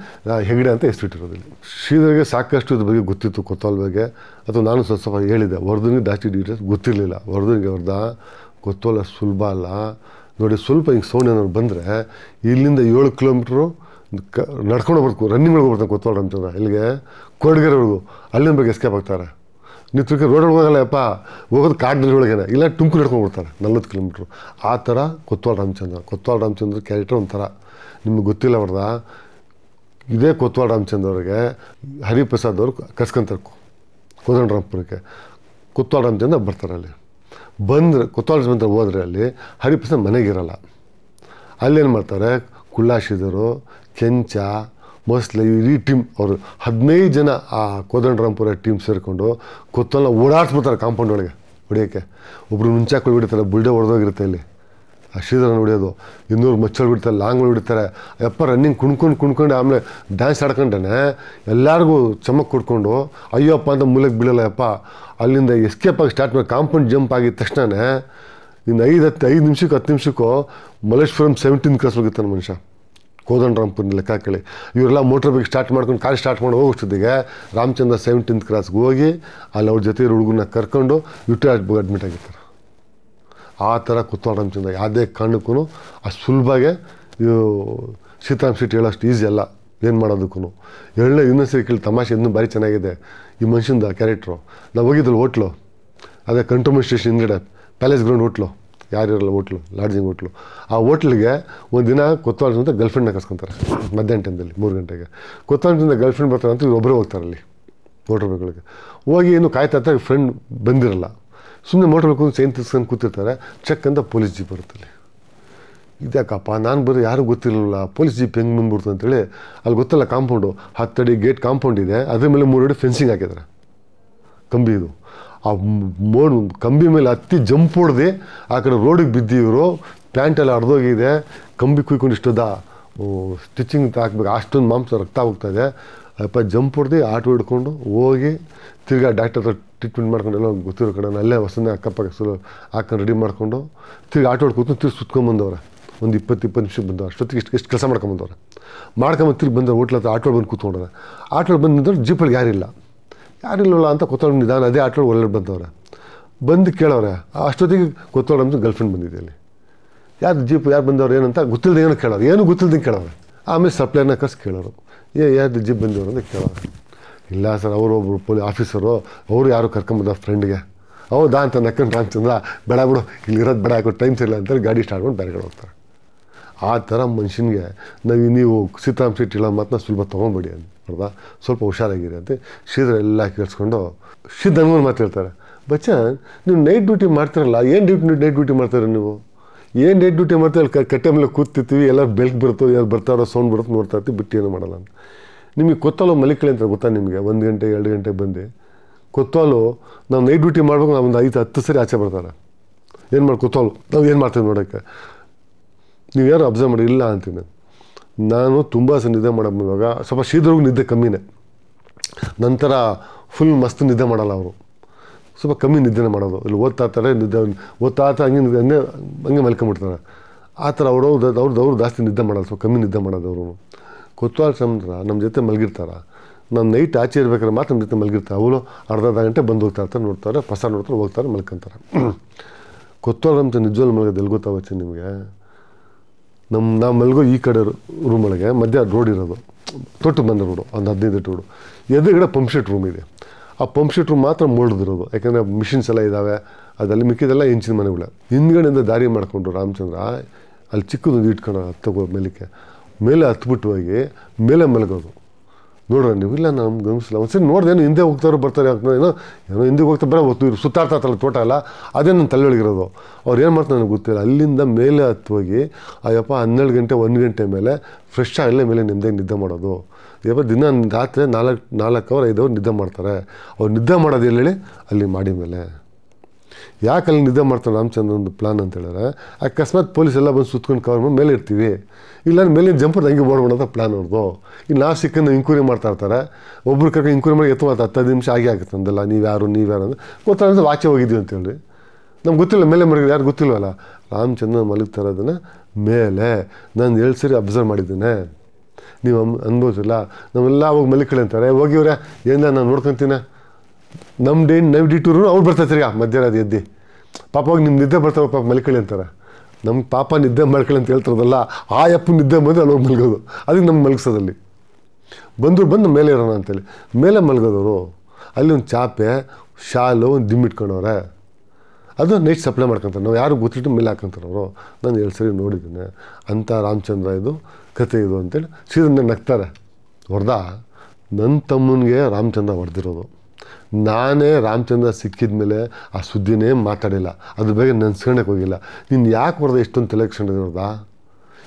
ಹೆಗಡೆ ಅಂತ ಎಸ್ಬಿಟ್ಟಿರೋದು ಇಲ್ಲಿ ಶ್ರೀಧರ್ಗೆ ಸಾಕಷ್ಟು ಇದ್ರ ಬಗ್ಗೆ ಗೊತ್ತಿತ್ತು ಕೊತ್ತಲ್ ಬಗ್ಗೆ ಅಥವಾ ನಾನು ಸ್ವಲ್ಪ ಸ್ವಲ್ಪ ಹೇಳಿದ್ದೆ ವರ್ಧನ್ಗೆ ಜಾಸ್ತಿ ಡೀಟೇಲ್ಸ್ ಗೊತ್ತಿರಲಿಲ್ಲ ವರ್ಧನಿಗೆ ವರ್ದಾ ಕೊತ್ತೋಲ ಸುಲಭ ಅಲ್ಲ ನೋಡಿ ಸ್ವಲ್ಪ ಹಿಂಗೆ ಸೌಂಡ್ ಏನಾದ್ರು ಬಂದರೆ ಇಲ್ಲಿಂದ ಏಳು ಕಿಲೋಮೀಟ್ರು ಕ ನಡ್ಕೊಂಡು ಹೋಗ್ಬೇಕು ರನ್ನಿಂಗ್ ಒಳಗೆ ಬರ್ತಾನೆ ರಾಮಚಂದ್ರ ಇಲ್ಲಿಗೆ ಕೊರಡ್ಗೆರೆವರೆಗೂ ಅಲ್ಲಿಂದ ಬಗ್ಗೆ ಎಸ್ಕೇಪ್ ಆಗ್ತಾರೆ ನೀವು ತಿರ್ಗಿ ರೋಡಲ್ಲಿ ಹೋಗಲ್ಲಪ್ಪ ಹೋಗೋದು ಕಾಡಿನಲ್ಲಿ ಒಳಗೇನೆ ಇಲ್ಲ ಟುಂಕು ನಡ್ಕೊಂಡ್ಬಿಡ್ತಾರೆ ನಲ್ವತ್ತು ಕಿಲೋಮೀಟ್ರು ಆ ಥರ ಕೊತ್ವಾಲ್ ರಾಮಚಂದ್ರ ಕೊತ್ವಾಲ್ ರಾಮಚಂದ್ರ ಕ್ಯಾರೆಕ್ಟರ್ ಒಂಥರ ನಿಮ್ಗೆ ಗೊತ್ತಿಲ್ಲ ಹೊಡೆದ ಇದೇ ಕೊತ್ವಾಲ್ ರಾಮಚಂದ್ರ ಅವ್ರಿಗೆ ಹರಿಪ್ರಸಾದ್ ಅವರು ಕರ್ಸ್ಕೊಂತಾರೆ ರಾಮಪುರಕ್ಕೆ ಕೊತ್ವಾಲ್ ರಾಮಚಂದ್ರ ಬರ್ತಾರೆ ಅಲ್ಲಿ ಬಂದರೆ ಕೊತ್ವಾಲ್ ರಾಮಚಂದ್ರ ಹೋದರೆ ಅಲ್ಲಿ ಹರಿಪ್ರಸಾದ್ ಮನೆಗಿರಲ್ಲ ಅಲ್ಲೇನು ಮಾಡ್ತಾರೆ ಕುಳ್ಳಾಶಿದರು ಕೆಂಚ ಲೈ ಇಡೀ ಟೀಮ್ ಅವರು ಹದಿನೈದು ಜನ ಆ ಕೋದಂಡರಾಮ್ಪುರ ಟೀಮ್ ಸೇರಿಕೊಂಡು ಕೊತ್ತಲ್ಲ ಓಡಾಡ್ಸ್ಬಿಡ್ತಾರೆ ಕಾಂಪೌಂಡ್ ಒಳಗೆ ಹೊಡಿಯೋಕ್ಕೆ ಒಬ್ಬರು ನುಂಚಾಕಿ ಬಿಡ್ತಾರೆ ಬುಲ್ಡೆ ಹೊಡೆದೋಗಿರುತ್ತೆ ಇಲ್ಲಿ ಆ ಶ್ರೀಧರನ ಹೊಡೆಯೋದು ಇನ್ನೂರು ಮಚ್ಚಳು ಬಿಡ್ತಾರೆ ಲಾಂಗ್ ಬಿಡ್ತಾರೆ ಅಪ್ಪ ರನ್ನಿಂಗ್ ಕುಣ್ಕೊಂಡು ಕುಣ್ಕೊಂಡು ಆಮೇಲೆ ಡ್ಯಾನ್ಸ್ ಆಡ್ಕೊಂಡೇ ಎಲ್ಲರಿಗೂ ಚಮಕ್ ಕೊಡ್ಕೊಂಡು ಅಯ್ಯಪ್ಪ ಅಂತ ಮೂಲಕ್ಕೆ ಬೀಳಲ್ಲ ಅಪ್ಪ ಅಲ್ಲಿಂದ ಎಸ್ಕೇಪ್ ಆಗಿ ಸ್ಟಾರ್ಟ್ ಮಾಡಿ ಕಾಂಪೌಂಡ್ ಜಂಪ್ ಆಗಿದ ತಕ್ಷಣವೇ ಇನ್ನು ಐದು ಹತ್ತು ಐದು ನಿಮಿಷಕ್ಕೆ ಹತ್ತು ನಿಮಿಷಕ್ಕೂ ಮಲ್ಲೇಶ್ವರಂ ಸೆವೆಂಟೀನ್ ಕ್ರಾಸ್ ಹೋಗಿತ್ತಾನೆ ಮನುಷ್ಯ ಕೋದಂಡರಾಮ್ಪುರ್ನ ಲೆಕ್ಕ ಇವರೆಲ್ಲ ಮೋಟ್ರ್ ಬೈಕ್ ಸ್ಟಾರ್ಟ್ ಮಾಡ್ಕೊಂಡು ಕಾರ್ ಸ್ಟಾರ್ಟ್ ಮಾಡಿ ಹೋಗೋಷ್ಟೊತ್ತಿಗೆ ರಾಮಚಂದ್ರ ಸೆವೆಂಟೀನ್ತ್ ಕ್ರಾಸ್ಗೆ ಹೋಗಿ ಅಲ್ಲಿ ಅವ್ರ ಜೊತೆ ಹುಡುಗನ ಕರ್ಕೊಂಡು ಯುಟಿ ಟಿ ಅಡ್ಮಿಟ್ ಆಗಿರ್ತಾರೆ ಆ ಥರ ಕುತ್ತೋಳ ರಾಮಚಂದ್ರ ಯಾವುದೇ ಕಾರಣಕ್ಕೂ ಅಷ್ಟು ಸುಲಭಗೆ ಇವು ಸೀತಾರಾಮ್ ಶೆಟ್ಟಿ ಹೇಳೋಷ್ಟು ಈಸಿ ಅಲ್ಲ ಏನು ಮಾಡೋದಕ್ಕೂ ಎರಡನೇ ಇನ್ನೊಂದು ಕೇಳಿ ತಮಾಷೆ ಇನ್ನೂ ಭಾರಿ ಚೆನ್ನಾಗಿದೆ ಈ ಮನುಷ್ಯಂದ ಕ್ಯಾರೆಕ್ಟ್ರು ನಾವು ಹೋಗಿದ್ದಲ್ಲ ಹೋಟ್ಲು ಅದೇ ಕಂಟ್ರೋಮಿನಿಸ್ಟ್ರೇಷನ್ ಸ್ಟೇಷನ್ ಹಿಂದ್ಗಡೆ ಪ್ಯಾಲೇಸ್ ಗ್ರೌಂಡ್ ಹೋಟ್ಲು ಯಾರಿರಲ್ಲ ಹೋಟ್ಲು ಲಾಡ್ಜಿಂಗ್ ಹೋಟ್ಲು ಆ ಹೋಟ್ಲಿಗೆ ಒಂದು ದಿನ ಗರ್ಲ್ ಗರ್ಲ್ಫ್ರೆಂಡ್ನ ಕರ್ಸ್ಕೊತಾರೆ ಮಧ್ಯಾಹ್ನ ಟೈಮಲ್ಲಿ ಮೂರು ಗಂಟೆಗೆ ಗರ್ಲ್ ಗರ್ಲ್ಫ್ರೆಂಡ್ ಬರ್ತಾರೆ ಅಂತ ಒಬ್ಬರೇ ಹೋಗ್ತಾರೆ ಅಲ್ಲಿ ಮೋಟ್ರ್ ಹೋಗಿ ಏನು ಕಾಯ್ತಾ ಇರ್ತಾರೆ ಫ್ರೆಂಡ್ ಬಂದಿರಲ್ಲ ಸುಮ್ಮನೆ ಮೋಟ್ರ್ ಬೈಕ್ ಸೈನ್ ತಿರ್ಸ್ಕೊಂಡು ಕೂತಿರ್ತಾರೆ ಚೆಕ್ ಅಂತ ಪೊಲೀಸ್ ಜೀಪ್ ಅಲ್ಲಿ ಇದ್ಯಾಕಪ್ಪ ನಾನು ಬರೀ ಯಾರೂ ಗೊತ್ತಿರಲಿಲ್ಲ ಪೊಲೀಸ್ ಜೀಪ್ ಹೆಂಗೆ ಬಂದ್ಬಿಡ್ತು ಅಂತೇಳಿ ಅಲ್ಲಿ ಗೊತ್ತಲ್ಲ ಕಾಂಪೌಂಡು ಹತ್ತಡಿ ಗೇಟ್ ಕಾಂಪೌಂಡ್ ಇದೆ ಅದ್ರ ಮೇಲೆ ಅಡಿ ಫೆನ್ಸಿಂಗ್ ಹಾಕಿದ್ದಾರೆ ಕಂಬಿ ಇದು ಆ ಮೋಡ್ ಕಂಬಿ ಮೇಲೆ ಹತ್ತಿ ಜಂಪ್ ಹೊಡೆದು ಆ ಕಡೆ ರೋಡಿಗೆ ಬಿದ್ದಿವರು ಪ್ಯಾಂಟೆಲ್ಲ ಹರಿದೋಗಿದೆ ಕಂಬಿ ಕುಯ್ಕೊಂಡು ಇಷ್ಟದ ಸ್ಟಿಚಿಂಗ್ ಹಾಕ್ಬೇಕು ಅಷ್ಟೊಂದು ಮಾಂಸ ರಕ್ತ ಹೋಗ್ತಾ ಇದೆ ಅಪ್ಪ ಜಂಪ್ ಹೊಡೆದು ಆಟೋ ಹಿಡ್ಕೊಂಡು ಹೋಗಿ ತಿರ್ಗಾ ಡಾಕ್ಟರ್ ಹತ್ರ ಟ್ರೀಟ್ಮೆಂಟ್ ಮಾಡ್ಕೊಂಡು ಎಲ್ಲ ಗೊತ್ತಿರೋ ಕಡೆ ಅಲ್ಲೇ ಹೊಸನೇ ಅಕ್ಕಪಕ್ಕ ಸುಲ ಹಾಕೊಂಡು ರೆಡಿ ಮಾಡ್ಕೊಂಡು ತಿರ್ಗಿ ಆಟೋ ಹಿಡ್ಕೊತು ತಿರ್ಗಿ ಸುತ್ಕೊಂಬಂದವ್ರೆ ಒಂದು ಇಪ್ಪತ್ತು ಇಪ್ಪತ್ತು ನಿಮಿಷ ಬಂದವ್ರೆ ಅಷ್ಟೊತ್ತಿಗೆ ಇಷ್ಟು ಕೆಲಸ ಮಾಡ್ಕೊಂಬಂದವ್ರೆ ಮಾಡ್ಕೊಂಬಂದು ತಿರ್ಗಿ ಬಂದವ್ರು ಹೋಟ್ಲ ಹತ್ರ ಆಟೋ ಬಂದು ಕೂತ್ಕೊಂಡವ್ರೆ ಆಟೋ ಬಂದು ಜೀಪಲ್ಲಿ ಯಾರಿಲ್ಲ ಯಾರಿಲ್ಲ ಅಂತ ಕೂತ್ಕೊಂಡು ನಾನು ಅದೇ ಆಟೋ ಒಳ್ಳೆ ಬಂದವ್ರೆ ಬಂದು ಕೇಳೋರೆ ಅಷ್ಟೊತ್ತಿಗೆ ಗೊತ್ತೋಳ ಗರ್ಲ್ ಗರ್ಲ್ಫ್ರೆಂಡ್ ಬಂದಿದೆ ಅಲ್ಲಿ ಯಾರು ಜೀಪ್ ಯಾರು ಬಂದವ್ರು ಏನಂತ ಗೊತ್ತಿಲ್ಲದೆ ಏನೋ ಕೇಳೋರು ಏನು ಗೊತ್ತಿಲ್ಲದೆ ಕೇಳೋರು ಆಮೇಲೆ ಸಪ್ಲೈನ ಕರ್ಸಿ ಕೇಳೋರು ಏ ಯಾರು ಜೀಪ್ ಬಂದವರು ಅಂತ ಕೇಳೋರು ಇಲ್ಲ ಸರ್ ಅವರು ಒಬ್ಬರು ಪೊಲೀಸ್ ಆಫೀಸರು ಅವರು ಯಾರು ಕರ್ಕೊಂಬಂದ ಫ್ರೆಂಡ್ಗೆ ಹೌದಾ ಅಂತ ನಕ್ಕಂಡು ರಾಮಚಂದ್ರ ಬೇಡ ಬಿಡು ಇರೋದು ಬೇಡ ಹಾಕೋ ಟೈಮ್ ಇಲ್ಲ ಅಂತೇಳಿ ಗಾಡಿ ಸ್ಟಾರ್ಟ್ ಮಾಡಿ ಬೇರೆ ಕಡೆ ಹೋಗ್ತಾರೆ ಆ ಥರ ಮನುಷ್ಯನಿಗೆ ನಾವು ನೀವು ಸೀತಾರಾಮ್ ಸಿಟ್ಟಿಲ್ಲ ಹೇಳೋ ಸ್ವಲ್ಪ ಸುಲಭ ಅಂತ ಅಲ್ವಾ ಸ್ವಲ್ಪ ಹುಷಾರಾಗಿರಿ ಅಂತ ಶ್ರೀಧರ ಎಲ್ಲ ಕೇಳಿಸ್ಕೊಂಡು ಶ್ರೀ ಮಾತಾಡ್ತಾರೆ ಬಚ್ಚನ್ ನೀವು ನೈಟ್ ಡ್ಯೂಟಿ ಮಾಡ್ತಿರಲ್ಲ ಏನು ಡ್ಯೂಟಿ ನೈಟ್ ಡ್ಯೂಟಿ ಮಾಡ್ತಾರೆ ನೀವು ಏನು ನೈಟ್ ಡ್ಯೂಟಿ ಮಾಡ್ತೀವಿ ಅಲ್ಲಿ ಕಟ್ಟೆ ಮೇಲೆ ಕೂತಿರ್ತೀವಿ ಎಲ್ಲ ಬೆಲ್ಕ್ ಬರ್ತೋ ಯಾರು ಬರ್ತಾರೋ ಸೌಂಡ್ ಬರುತ್ತೆ ನೋಡ್ತಾ ಇರ್ತೀವಿ ಬಿಟ್ಟು ಏನು ಮಾಡಲ್ಲ ಅಂತ ನಿಮಗೆ ಕೊತ್ತಲೋ ಮಲಿಕಳಿ ಅಂತ ಗೊತ್ತಾ ನಿಮಗೆ ಒಂದು ಗಂಟೆ ಎರಡು ಗಂಟೆ ಬಂದು ಕೊತ್ತಲು ನಾವು ನೈಟ್ ಡ್ಯೂಟಿ ಮಾಡ್ಬೇಕು ನಾವು ಒಂದು ಐದು ಹತ್ತು ಸರಿ ಆಚೆ ಬರ್ತಾರೆ ಏನು ಮಾಡಿ ಕೊತ್ತಲು ನಾವು ಏನು ಮಾಡ್ತೀವಿ ನೋಡೋಕ್ಕೆ ಯಾರು ಅಬ್ಸರ್ವ್ ಮಾಡಿ ಇಲ್ಲ ಅಂತೀನಿ ನಾನು ತುಂಬ ಸಹ ನಿದ್ದೆ ಮಾಡೋ ಬಂದಾಗ ಸ್ವಲ್ಪ ಶೀಘ್ರವಾಗಿ ನಿದ್ದೆ ಕಮ್ಮಿನೇ ನಂತರ ಫುಲ್ ಮಸ್ತ್ ನಿದ್ದೆ ಮಾಡಲ್ಲ ಅವರು ಸ್ವಲ್ಪ ಕಮ್ಮಿ ನಿದ್ದೆನೇ ಮಾಡೋದು ಇಲ್ಲಿ ಓದ್ತಾ ಇರ್ತಾರೆ ನಿದ್ದೆ ಓದ್ತಾ ಹಂಗೆ ನಿದ್ದೆ ಹಂಗೆ ಹಂಗೆ ಮಲ್ಕೊಂಬಿಡ್ತಾರೆ ಆ ಥರ ಅವರು ಅವ್ರದ್ದು ಅವ್ರು ಜಾಸ್ತಿ ನಿದ್ದೆ ಮಾಡೋದು ಸ್ವಲ್ಪ ಕಮ್ಮಿ ನಿದ್ದೆ ಮಾಡೋದು ಅವರು ಕೊತ್ವಾಲ್ ಸಮುದ್ರ ನಮ್ಮ ಜೊತೆ ಮಲಗಿರ್ತಾರೆ ನಾನು ನೈಟ್ ಆಚೆ ಇರ್ಬೇಕಾದ್ರೆ ಮಾತ್ರ ನಮ್ಮ ಜೊತೆ ಮಲಗಿರ್ತಾರೆ ಅವಳು ಅರ್ಧ ಅರ್ಧ ಗಂಟೆ ಬಂದು ಹೋಗ್ತಾ ಇರ್ತಾರೆ ನೋಡ್ತಾರೆ ಪ್ರಸಾರ ನೋಡ್ತಾರೆ ಹೋಗ್ತಾರೆ ಮಲ್ಕೊತಾರೆ ಕೊತ್ವಾಲ್ ಅಂತ ನಿಜವಲ್ಲಿ ಮಲಗೋದು ಎಲ್ಲಿ ಗೊತ್ತಾಗುತ್ತೆ ನಿಮಗೆ ನಮ್ಮ ನಾವು ಮಲಗೋ ಈ ಕಡೆ ರೂಮ್ ಒಳಗೆ ಮಧ್ಯ ರೋಡ್ ಇರೋದು ತೊಟ್ಟು ಬಂದ ರೋಡು ಒಂದು ಹದಿನೈದು ರೋಡು ಎದುರುಗಡೆ ಪಂಪ್ ಶೆಟ್ ರೂಮ್ ಇದೆ ಆ ಪಂಪ್ ಶೆಟ್ ರೂಮ್ ಮಾತ್ರ ಮೋಡ್ದಿರೋದು ಯಾಕಂದರೆ ಮಿಷಿನ್ಸ್ ಎಲ್ಲ ಇದ್ದಾವೆ ಅದರಲ್ಲಿ ಮಿಕ್ಕಿದೆಲ್ಲ ಇಂಚಿನ ಮನೆಗಳ ಹಿಂದ್ಗಡೆಯಿಂದ ದಾರಿ ಮಾಡಿಕೊಂಡು ರಾಮಚಂದ್ರ ಅಲ್ಲಿ ಚಿಕ್ಕದೊಂದು ಇಟ್ಕೊಂಡು ತಗೋ ಮೇಲಕ್ಕೆ ಮೇಲೆ ಹತ್ಬಿಟ್ಟು ಹೋಗಿ ಮೇಲೆ ಮಲಗೋದು ನೋಡ್ರಿ ನೀವು ಇಲ್ಲ ನಮ್ಗೆ ಗಮನಿಸಿಲ್ಲ ಒಂದ್ಸರಿ ಏನು ಹಿಂದೆ ಹೋಗ್ತಾರೋ ಬರ್ತಾರೆ ಏನೋ ಏನೋ ಹಿಂದೆ ಹೋಗ್ತಾ ಬರೋ ಸುತ್ತಾರ್ಥ ಸುತ್ತಾಡ್ತಾತಲ್ಲ ತೋಟ ಅಲ್ಲ ಅದೇ ನನ್ನ ತಲೆಯೊಳಗಿರೋದು ಅವ್ರು ಏನು ಮಾಡ್ತಾರೆ ನನಗೆ ಗೊತ್ತಿಲ್ಲ ಅಲ್ಲಿಂದ ಮೇಲೆ ಹತ್ತೋಗಿ ಅಯ್ಯಪ್ಪ ಹನ್ನೆರಡು ಗಂಟೆ ಒಂದು ಗಂಟೆ ಮೇಲೆ ಫ್ರೆಶ್ ಆಗಲೇ ಮೇಲೆ ನಿಮ್ಮದೇ ನಿದ್ದೆ ಮಾಡೋದು ಅಯ್ಯಪ್ಪ ದಿನ ರಾತ್ರಿ ನಾಲ್ಕು ನಾಲ್ಕು ಅವರ್ ಐದು ಅವರ್ ನಿದ್ದೆ ಮಾಡ್ತಾರೆ ಅವ್ರು ನಿದ್ದೆ ಮಾಡೋದು ಹೇಳಿ ಅಲ್ಲಿ ಮಾಡಿ ಮೇಲೆ ಯಾಕೆ ಅಲ್ಲಿ ನಿದ್ದೆ ಮಾಡ್ತಾರೆ ರಾಮಚಂದ್ರ ಒಂದು ಪ್ಲಾನ್ ಅಂತ ಹೇಳಿದ್ರೆ ಅಕಸ್ಮಾತ್ ಪೊಲೀಸ್ ಎಲ್ಲ ಬಂದು ಸುತ್ಕೊಂಡು ಕವರ್ ಮಾಡಿ ಮೇಲೆ ಇರ್ತೀವಿ ಇಲ್ಲ ಮೇಲೆ ಜಂಪರ್ ಹಂಗೆ ಅಂತ ಪ್ಲಾನ್ ಅವ್ರದ್ದು ಇಲ್ಲಿ ನಾವು ಸಿಕ್ಕನ್ನು ಇನ್ಕ್ವೈರಿ ಮಾಡ್ತಾ ಇರ್ತಾರೆ ಒಬ್ರು ಕರ್ಕೊಂಡು ಇನ್ಕ್ವೈರಿ ಮಾಡಿ ಎತ್ತು ಹತ್ತು ಹತ್ತು ನಿಮಿಷ ಆಗಿ ಆಗುತ್ತೆ ಅಂದಲ್ಲ ನೀವು ಯಾರು ನೀವು ಯಾರು ಅಂದ್ರೆ ಗೊತ್ತಾಗ ಆಚೆ ಹೋಗಿದ್ದೀವಿ ಅಂತೇಳಿ ನಮ್ಗೆ ಗೊತ್ತಿಲ್ಲ ಮೇಲೆ ಮರಗಳು ಯಾರು ಗೊತ್ತಿಲ್ವಲ್ಲ ರಾಮಚಂದ್ರ ಮಲಗ್ತಾ ಇರೋದನ್ನು ಮೇಲೆ ನಾನು ಏಳು ಸರಿ ಅಬ್ಸರ್ವ್ ಮಾಡಿದ್ದೀನಿ ನೀವು ಅಮ್ ಅನ್ಬೋದಿಲ್ಲ ನಾವೆಲ್ಲ ಅವಾಗ ಮಲಿಕಳೆ ಅಂತಾರೆ ಹೋಗಿವ್ರೆ ಏನಿಲ್ಲ ನಾನು ನೋಡ್ಕೊತೀನ ನಮ್ಮ ಏನು ನೈವ್ ಡಿಟೂರು ಅವ್ರು ಬರ್ತಾರೆ ತಿರ್ಗಾ ಮಧ್ಯರಾತ್ರಿ ಎದ್ದು ಪಾಪವಾಗಿ ನಿಮ್ಮ ನಿದ್ದೆ ಬರ್ತಾರೆ ಪಾಪ ಮಲ್ಕೊಳ್ಳಿ ಅಂತಾರೆ ನಮ್ಮ ಪಾಪ ನಿದ್ದೆ ಮಲ್ಕೊಳ್ಳಿ ಅಂತ ಹೇಳ್ತಾರದಲ್ಲ ಆ ಅಪ್ಪನ ನಿದ್ದೆ ಬಂದರೆ ಅಲ್ಲಿ ಹೋಗಿ ಮಲ್ಗೋದು ಅದಕ್ಕೆ ನಮ್ಮ ಮಲಗಿಸೋದಲ್ಲಿ ಬಂದರು ಬಂದು ಮೇಲೆ ಇರೋಣ ಅಂತೇಳಿ ಮೇಲೆ ಮಲ್ಗೋದವರು ಅಲ್ಲಿ ಒಂದು ಚಾಪೆ ಶಾಲು ಒಂದು ದಿಮ್ಮಿಟ್ಕೊಂಡವ್ರೆ ಅದು ನೈಟ್ ಸಪ್ಲೈ ಮಾಡ್ಕೊತಾರೆ ನಾವು ಯಾರು ಗೊತ್ತಿಟ್ಟು ಮೇಲೆ ಹಾಕೊಂತಾರವರು ನಾನು ಎರಡು ಸರಿ ನೋಡಿದ್ದೀನಿ ಅಂಥ ರಾಮಚಂದ್ರ ಇದು ಕತೆ ಇದು ಅಂತೇಳಿ ಸೀದನ್ನ ನಗ್ತಾರೆ ಹೊಡೆದ ನನ್ನ ತಮ್ಮನಿಗೆ ರಾಮಚಂದ್ರ ಹೊಡೆದಿರೋದು ನಾನೇ ರಾಮಚಂದ್ರ ಸಿಕ್ಕಿದ ಮೇಲೆ ಆ ಸುದ್ದಿನೇ ಮಾತಾಡಿಲ್ಲ ಅದ್ರ ಬಗ್ಗೆ ನೆನ್ಸ್ಕೊಳಕ್ಕೆ ಹೋಗಿಲ್ಲ ನೀನು ಯಾಕೆ ಹೊಡೆದ ಇಷ್ಟೊಂದು ತಲೆ ಹೊಡೆದಾ